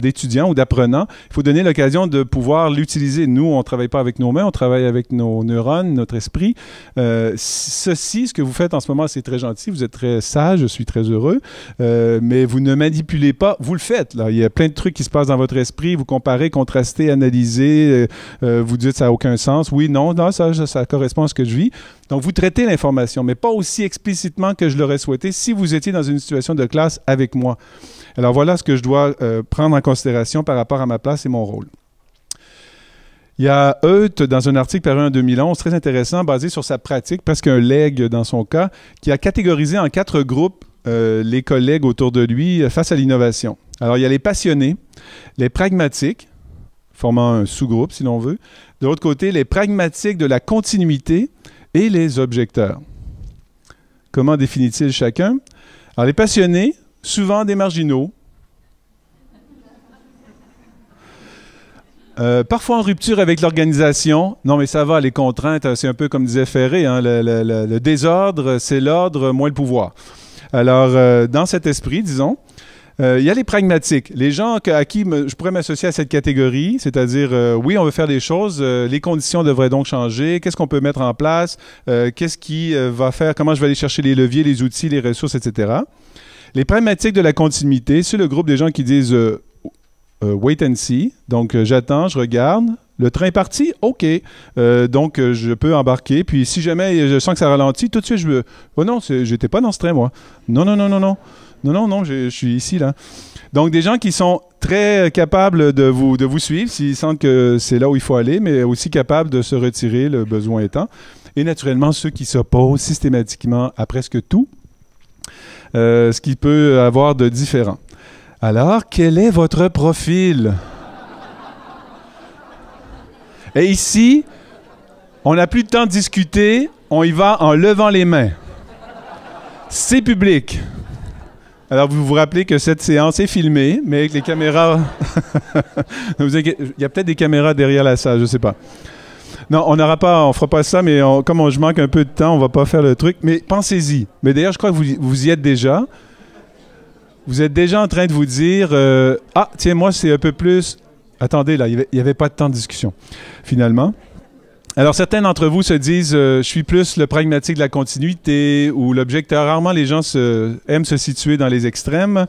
d'étudiant ou d'apprenant, il faut donner l'occasion de pouvoir l'utiliser. Nous, on ne travaille pas avec nos mains, on travaille avec nos neurones, notre esprit. Euh, ceci, ce que vous faites en ce moment, c'est très gentil, vous êtes très sage, je suis très heureux, euh, mais vous ne manipulez pas, vous le faites. Là. Il y a plein de trucs qui se passent dans votre esprit, vous comparez, contrastez, analysez, vous dites ça n'a aucun sens, oui, non, non ça, ça correspond à ce que je vis. Donc, vous traitez l'information, mais pas aussi explicitement que je l'aurais souhaité si vous étiez dans une situation de classe avec moi. Alors, voilà ce que je dois euh, prendre en considération par rapport à ma place et mon rôle. Il y a Euth, dans un article paru en 2011, très intéressant, basé sur sa pratique, presque un leg dans son cas, qui a catégorisé en quatre groupes euh, les collègues autour de lui euh, face à l'innovation. Alors, il y a les passionnés, les pragmatiques, formant un sous-groupe si l'on veut. De l'autre côté, les pragmatiques de la continuité, et les objecteurs. Comment définit-il chacun Alors les passionnés, souvent des marginaux, euh, parfois en rupture avec l'organisation. Non, mais ça va, les contraintes, hein, c'est un peu comme disait Ferré, hein, le, désordre, c'est l'ordre, moins le pouvoir. Alors, euh, dans cet esprit, disons, euh, il y a les pragmatiques, les gens à qui je pourrais m'associer à cette catégorie, c'est-à-dire, euh, oui, on veut faire des choses, euh, les conditions devraient donc changer, qu'est-ce qu'on peut mettre en place, qu'est-ce qui va faire, comment je vais aller chercher les leviers, les outils, les ressources, etc. Les pragmatiques de la continuité, c'est le groupe des gens qui disent wait and see. Donc, j'attends, je regarde. Le train est parti, OK. donc, je peux embarquer. Puis, si jamais je sens que ça ralentit, tout de suite, je veux… « Oh non, j'étais pas dans ce train, moi. Non, non, non, non, non. Non, non, non, je, suis ici, là. Donc, des gens qui sont très capables de vous, de vous suivre s'ils sentent que c'est là où il faut aller, mais aussi capables de se retirer, le besoin étant. Et naturellement, ceux qui s'opposent systématiquement à presque tout, euh, ce qui peut avoir de différent. Alors, quel est votre profil? Et ici, on n'a plus de temps de discuter, on y va en levant les mains. C'est public. Alors, vous vous rappelez que cette séance est filmée, mais avec les caméras. Il y a peut-être des caméras derrière la salle, je ne sais pas. Non, on n'aura pas, on fera pas ça, mais comme je manque un peu de temps, on va pas faire le truc. Mais pensez-y. Mais d'ailleurs, je crois que vous, y êtes déjà. Vous êtes déjà en train de vous dire euh, Ah, tiens, moi, c'est un peu plus. Attendez, là, il n'y avait, pas de temps de discussion, finalement. Alors, certains d'entre vous se disent euh, Je suis plus le pragmatique de la continuité ou l'objecteur. Rarement les gens se, aiment se situer dans les extrêmes.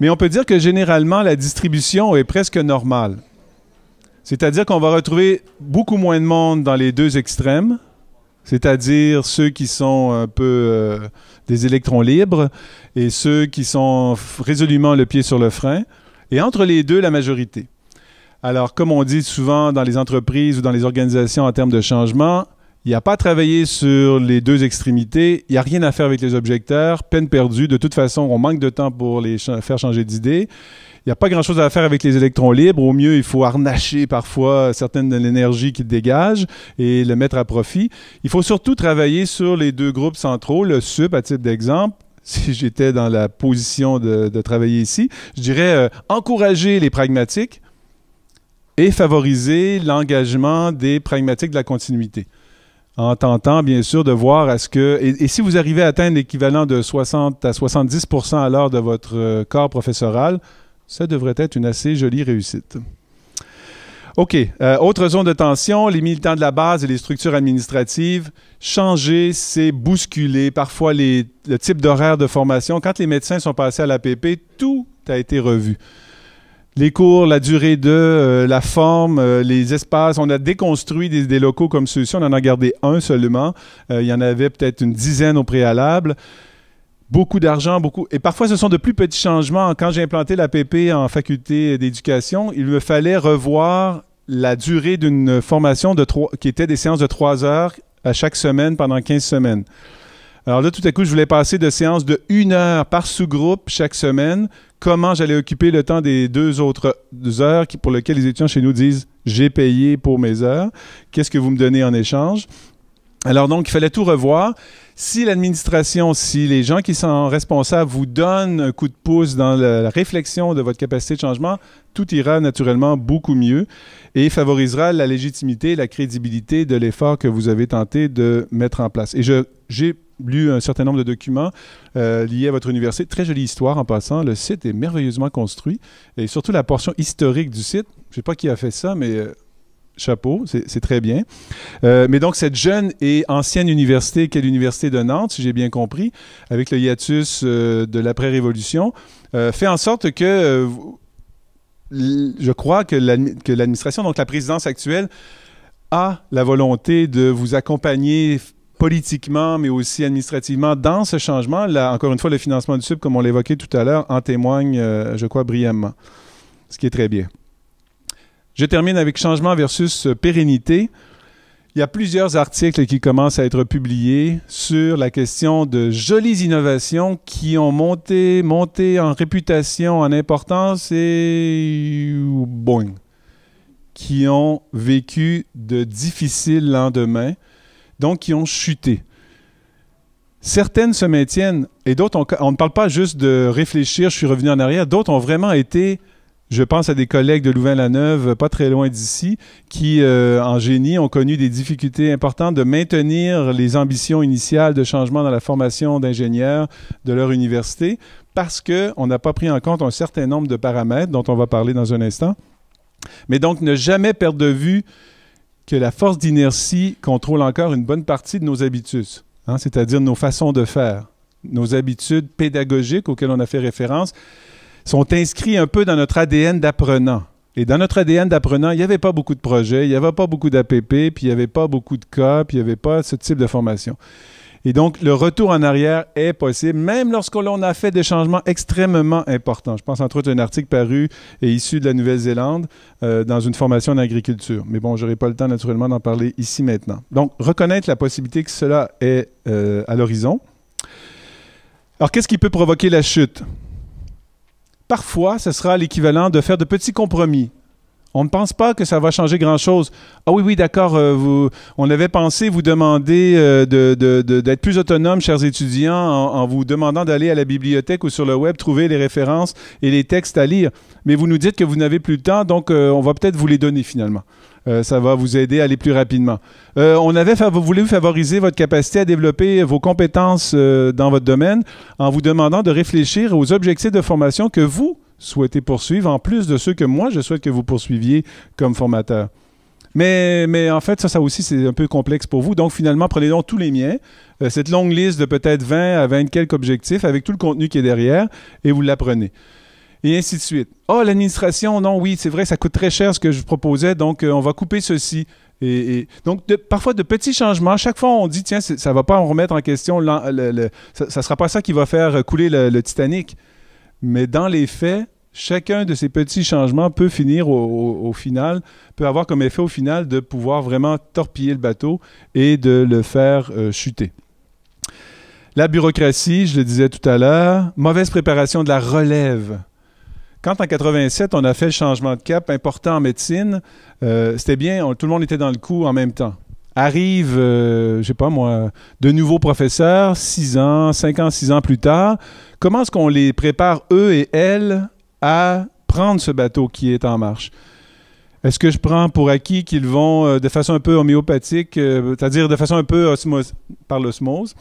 Mais on peut dire que généralement, la distribution est presque normale. C'est-à-dire qu'on va retrouver beaucoup moins de monde dans les deux extrêmes, c'est-à-dire ceux qui sont un peu euh, des électrons libres et ceux qui sont résolument le pied sur le frein, et entre les deux, la majorité. Alors, comme on dit souvent dans les entreprises ou dans les organisations en termes de changement, il n'y a pas à travailler sur les deux extrémités, il n'y a rien à faire avec les objecteurs, peine perdue. De toute façon, on manque de temps pour les faire changer d'idée. Il n'y a pas grand-chose à faire avec les électrons libres. Au mieux, il faut harnacher parfois certaines de l'énergie qu'ils dégagent et le mettre à profit. Il faut surtout travailler sur les deux groupes centraux, le SUP à titre d'exemple, si j'étais dans la position de, travailler ici, je dirais euh, encourager les pragmatiques, et favoriser l'engagement des pragmatiques de la continuité en tentant bien sûr de voir à ce que... Et, si vous arrivez à atteindre l'équivalent de 60 à 70 à l'heure de votre euh, corps professoral, ça devrait être une assez jolie réussite. OK. Euh, autre zone de tension, les militants de la base et les structures administratives. Changer, c'est bousculer. Parfois, les, le type d'horaire de formation. Quand les médecins sont passés à l'APP, tout a été revu les cours, la durée de, euh, la forme, euh, les espaces. On a déconstruit des, locaux comme ceux-ci. On en a gardé un seulement. Euh, il y en avait peut-être une dizaine au préalable beaucoup d'argent, beaucoup. Et parfois, ce sont de plus petits changements. Quand j'ai implanté l'APP en faculté d'éducation, il me fallait revoir la durée d'une formation de qui était des séances de trois heures à chaque semaine pendant 15 semaines. Alors là, tout à coup, je voulais passer de séance de une heure par sous-groupe chaque semaine. Comment j'allais occuper le temps des deux autres heures pour lesquelles les étudiants chez nous disent j'ai payé pour mes heures. Qu'est-ce que vous me donnez en échange? Alors donc, il fallait tout revoir. Si l'administration, si les gens qui sont responsables vous donnent un coup de pouce dans la réflexion de votre capacité de changement, tout ira naturellement beaucoup mieux et favorisera la légitimité, la crédibilité de l'effort que vous avez tenté de mettre en place. Et j'ai lu un certain nombre de documents euh, liés à votre université. Très jolie histoire en passant. Le site est merveilleusement construit et surtout la portion historique du site. Je ne sais pas qui a fait ça, mais euh, chapeau, c'est très bien. Euh, mais donc, cette jeune et ancienne université qu'est l'Université de Nantes, si j'ai bien compris, avec le hiatus de l'après-révolution, fait en sorte que, je crois que l'administration, donc la présidence actuelle, a la volonté de vous accompagner politiquement, mais aussi administrativement dans ce changement. Là, encore une fois, le financement du sub, comme on l'évoquait tout à l'heure, en témoigne, euh, je crois, brillamment, ce qui est très bien. Je termine avec changement versus euh, pérennité. Il y a plusieurs articles qui commencent à être publiés sur la question de jolies innovations qui ont monté, monté en réputation, en importance et boing, qui ont vécu de difficiles lendemains donc qui ont chuté. Certaines se maintiennent et d'autres, on, ne parle pas juste de réfléchir, je suis revenu en arrière, d'autres ont vraiment été, je pense à des collègues de Louvain-la-Neuve, pas très loin d'ici, qui, euh, en génie, ont connu des difficultés importantes de maintenir les ambitions initiales de changement dans la formation d'ingénieurs de leur université parce qu'on n'a pas pris en compte un certain nombre de paramètres dont on va parler dans un instant. Mais donc, ne jamais perdre de vue que la force d'inertie contrôle encore une bonne partie de nos habitudes, hein, c'est-à-dire nos façons de faire, nos habitudes pédagogiques auxquelles on a fait référence, sont inscrits un peu dans notre ADN d'apprenant. Et dans notre ADN d'apprenant, il n'y avait pas beaucoup de projets, il n'y avait pas beaucoup d'APP, puis il n'y avait pas beaucoup de cas, puis il n'y avait pas ce type de formation. Et donc, le retour en arrière est possible, même lorsque l'on a fait des changements extrêmement importants. Je pense entre autres à un article paru et issu de la Nouvelle-Zélande euh, dans une formation en agriculture. Mais bon, je n'aurai pas le temps naturellement d'en parler ici maintenant. Donc, reconnaître la possibilité que cela est euh, à l'horizon. Alors, qu'est-ce qui peut provoquer la chute? Parfois, ce sera l'équivalent de faire de petits compromis on ne pense pas que ça va changer grand-chose. Ah oui, oui, d'accord, euh, on avait pensé vous demander euh, d'être plus autonome, chers étudiants, en, vous demandant d'aller à la bibliothèque ou sur le web trouver les références et les textes à lire. Mais vous nous dites que vous n'avez plus le temps, donc euh, on va peut-être vous les donner finalement. ça va vous aider à aller plus rapidement. on avait voulu favoriser votre capacité à développer vos compétences dans votre domaine en vous demandant de réfléchir aux objectifs de formation que vous, souhaitez poursuivre, en plus de ceux que moi, je souhaite que vous poursuiviez comme formateur. Mais, en fait, ça, ça aussi, c'est un peu complexe pour vous. Donc, finalement, prenez donc tous les miens, euh, cette longue liste de peut-être 20 à 20 quelques objectifs avec tout le contenu qui est derrière, et vous l'apprenez. Et ainsi de suite. Oh, l'administration, non, oui, c'est vrai, ça coûte très cher ce que je proposais, donc euh, on va couper ceci. Et, donc, parfois, de petits changements. Chaque fois, on dit, tiens, ça ne va pas en remettre en question, ça ne sera pas ça qui va faire couler le Titanic mais dans les faits, chacun de ces petits changements peut finir au, final, peut avoir comme effet au final de pouvoir vraiment torpiller le bateau et de le faire euh, chuter. La bureaucratie, je le disais tout à l'heure, mauvaise préparation de la relève. Quand en 87, on a fait le changement de cap important en médecine, euh, c'était bien, tout le monde était dans le coup en même temps arrive, je euh, je sais pas moi, de nouveaux professeurs, six ans, cinq ans, six ans plus tard, comment est-ce qu'on les prépare, eux et elles, à prendre ce bateau qui est en marche? Est-ce que je prends pour acquis qu'ils vont euh, de façon un peu homéopathique, euh, c'est-à-dire de façon un peu osmose, par l'osmose,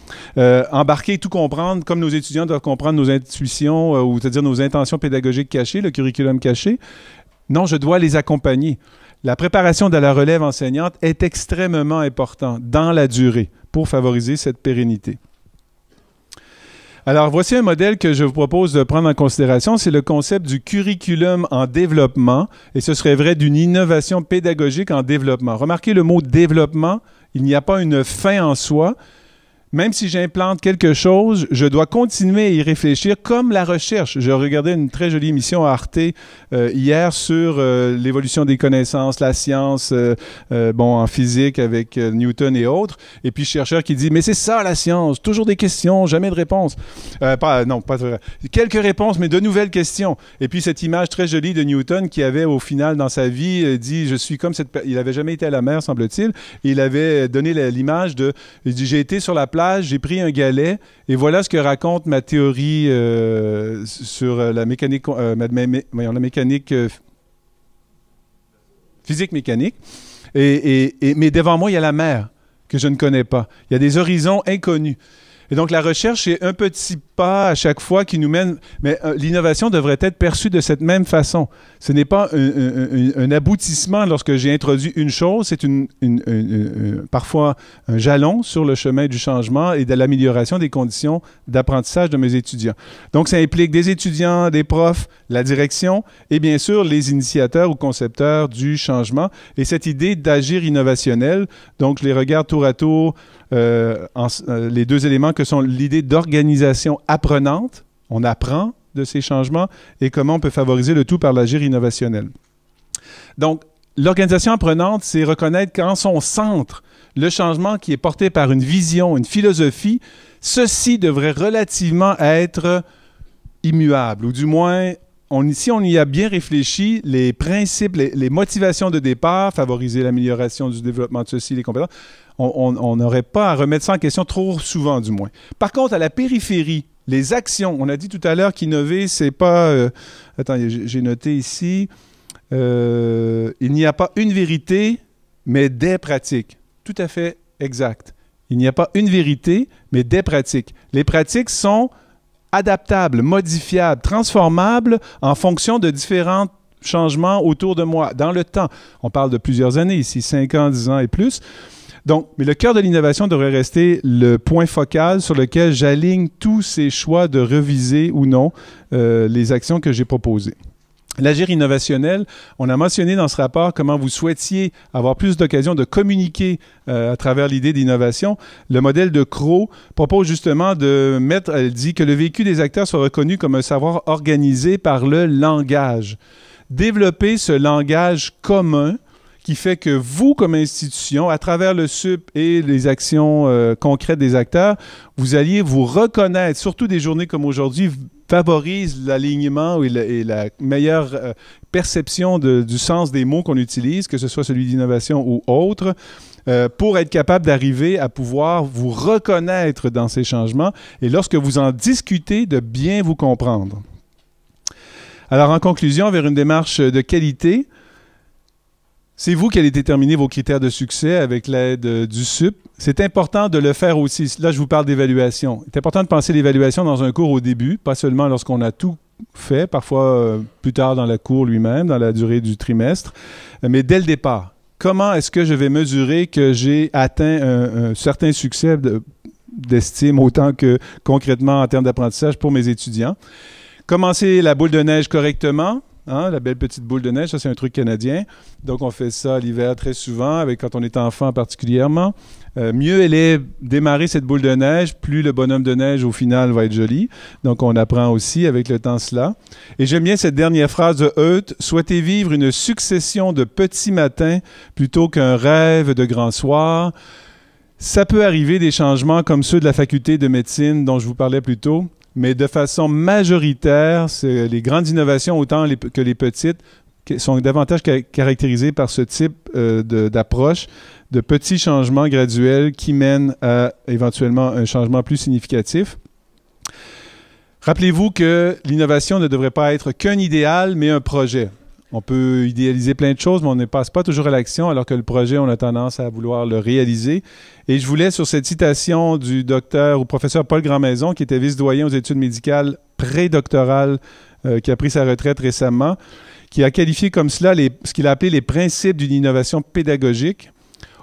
embarquer, tout comprendre, comme nos étudiants doivent comprendre nos intuitions ou c'est-à-dire nos intentions pédagogiques cachées, le curriculum caché? Non, je dois les accompagner. La préparation de la relève enseignante est extrêmement importante dans la durée pour favoriser cette pérennité. Alors, voici un modèle que je vous propose de prendre en considération. C'est le concept du curriculum en développement, et ce serait vrai d'une innovation pédagogique en développement. Remarquez le mot développement, il n'y a pas une fin en soi, même si j'implante quelque chose, je dois continuer à y réfléchir comme la recherche. Je regardais une très jolie émission à Arte euh, hier sur euh, l'évolution des connaissances, la science, euh, bon, en physique avec Newton et autres. Et puis, chercheur qui dit, mais c'est ça la science, toujours des questions, jamais de réponses. pas, non, pas vrai. Quelques réponses, mais de nouvelles questions. Et puis, cette image très jolie de Newton qui avait au final dans sa vie dit, je suis comme cette... Il n'avait jamais été à la mer, semble-t-il. Il avait donné l'image de, j'ai été sur la j'ai pris un galet, et voilà ce que raconte ma théorie euh, sur euh, la mécanique, euh, la mécanique physique mécanique. Et, et, mais devant moi, il y a la mer que je ne connais pas. Il y a des horizons inconnus. Et donc, la recherche est un petit pas à chaque fois qui nous mène, mais euh, l'innovation devrait être perçue de cette même façon. Ce n'est pas un, aboutissement lorsque j'ai introduit une chose, c'est une, parfois un jalon sur le chemin du changement et de l'amélioration des conditions d'apprentissage de mes étudiants. Donc, ça implique des étudiants, des profs, la direction et bien sûr les initiateurs ou concepteurs du changement et cette idée d'agir innovationnel. Donc, je les regarde tour à tour euh, euh, les deux éléments que sont l'idée d'organisation apprenante, on apprend de ces changements, et comment on peut favoriser le tout par l'agir innovationnel. Donc, l'organisation apprenante, c'est reconnaître qu'en son centre, le changement qui est porté par une vision, une philosophie, ceci devrait relativement être immuable, ou du moins on, si on y a bien réfléchi, les principes, les, motivations de départ, favoriser l'amélioration du développement de ceci, les compétences, on n'aurait pas à remettre ça en question trop souvent, du moins. Par contre, à la périphérie, les actions, on a dit tout à l'heure qu'innover, c'est pas. Attends, euh, attendez, j'ai noté ici. Euh, il n'y a pas une vérité, mais des pratiques. Tout à fait exact. Il n'y a pas une vérité, mais des pratiques. Les pratiques sont adaptable, modifiable, transformable en fonction de différents changements autour de moi, dans le temps. On parle de plusieurs années ici, 5 ans, 10 ans et plus. Donc, mais le cœur de l'innovation devrait rester le point focal sur lequel j'aligne tous ces choix de reviser ou non euh, les actions que j'ai proposées. L'agir innovationnel, on a mentionné dans ce rapport comment vous souhaitiez avoir plus d'occasions de communiquer euh, à travers l'idée d'innovation. Le modèle de Crow propose justement de mettre, elle dit que le vécu des acteurs soit reconnu comme un savoir organisé par le langage. Développer ce langage commun qui fait que vous, comme institution, à travers le SUP et les actions euh, concrètes des acteurs, vous alliez vous reconnaître, surtout des journées comme aujourd'hui, favorise l'alignement et, la, meilleure euh, perception du sens des mots qu'on utilise, que ce soit celui d'innovation ou autre, euh, pour être capable d'arriver à pouvoir vous reconnaître dans ces changements et lorsque vous en discutez, de bien vous comprendre. Alors en conclusion, vers une démarche de qualité, c'est vous qui allez déterminer vos critères de succès avec l'aide euh, du SUP. C'est important de le faire aussi. Là, je vous parle d'évaluation. C'est important de penser l'évaluation dans un cours au début, pas seulement lorsqu'on a tout fait, parfois euh, plus tard dans la cour lui-même, dans la durée du trimestre, euh, mais dès le départ. Comment est-ce que je vais mesurer que j'ai atteint un, un, certain succès d'estime autant que concrètement en termes d'apprentissage pour mes étudiants? Commencer la boule de neige correctement, Hein, la belle petite boule de neige, ça c'est un truc canadien. Donc on fait ça l'hiver très souvent, avec quand on est enfant particulièrement. Euh, mieux elle est démarrer cette boule de neige, plus le bonhomme de neige au final va être joli. Donc on apprend aussi avec le temps cela. Et j'aime bien cette dernière phrase de Euth. « souhaitez vivre une succession de petits matins plutôt qu'un rêve de grand soir. Ça peut arriver des changements comme ceux de la faculté de médecine dont je vous parlais plus tôt mais de façon majoritaire, euh, les grandes innovations, autant que les petites, sont davantage caractérisées par ce type euh, d'approche de, petits changements graduels qui mènent à éventuellement un changement plus significatif. Rappelez-vous que l'innovation ne devrait pas être qu'un idéal, mais un projet on peut idéaliser plein de choses, mais on ne passe pas toujours à l'action, alors que le projet, on a tendance à vouloir le réaliser. Et je voulais, sur cette citation du docteur ou professeur Paul Grandmaison, qui était vice-doyen aux études médicales pré-doctorales, euh, qui a pris sa retraite récemment, qui a qualifié comme cela les, ce qu'il a appelé les principes d'une innovation pédagogique.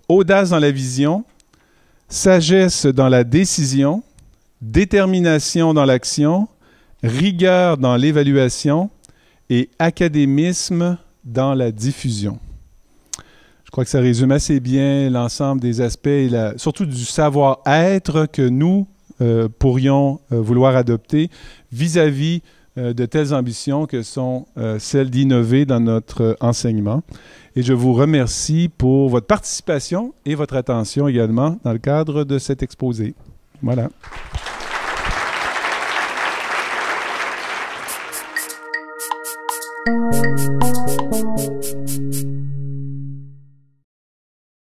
Audace dans la vision, sagesse dans la décision, détermination dans l'action, rigueur dans l'évaluation, et académisme dans la diffusion. Je crois que ça résume assez bien l'ensemble des aspects, surtout du savoir-être que nous euh, pourrions euh, vouloir adopter vis-à-vis euh, de telles ambitions que sont celles d'innover dans notre enseignement. Et je vous remercie pour votre participation et votre attention également dans le cadre de cet exposé. Voilà. Thank you.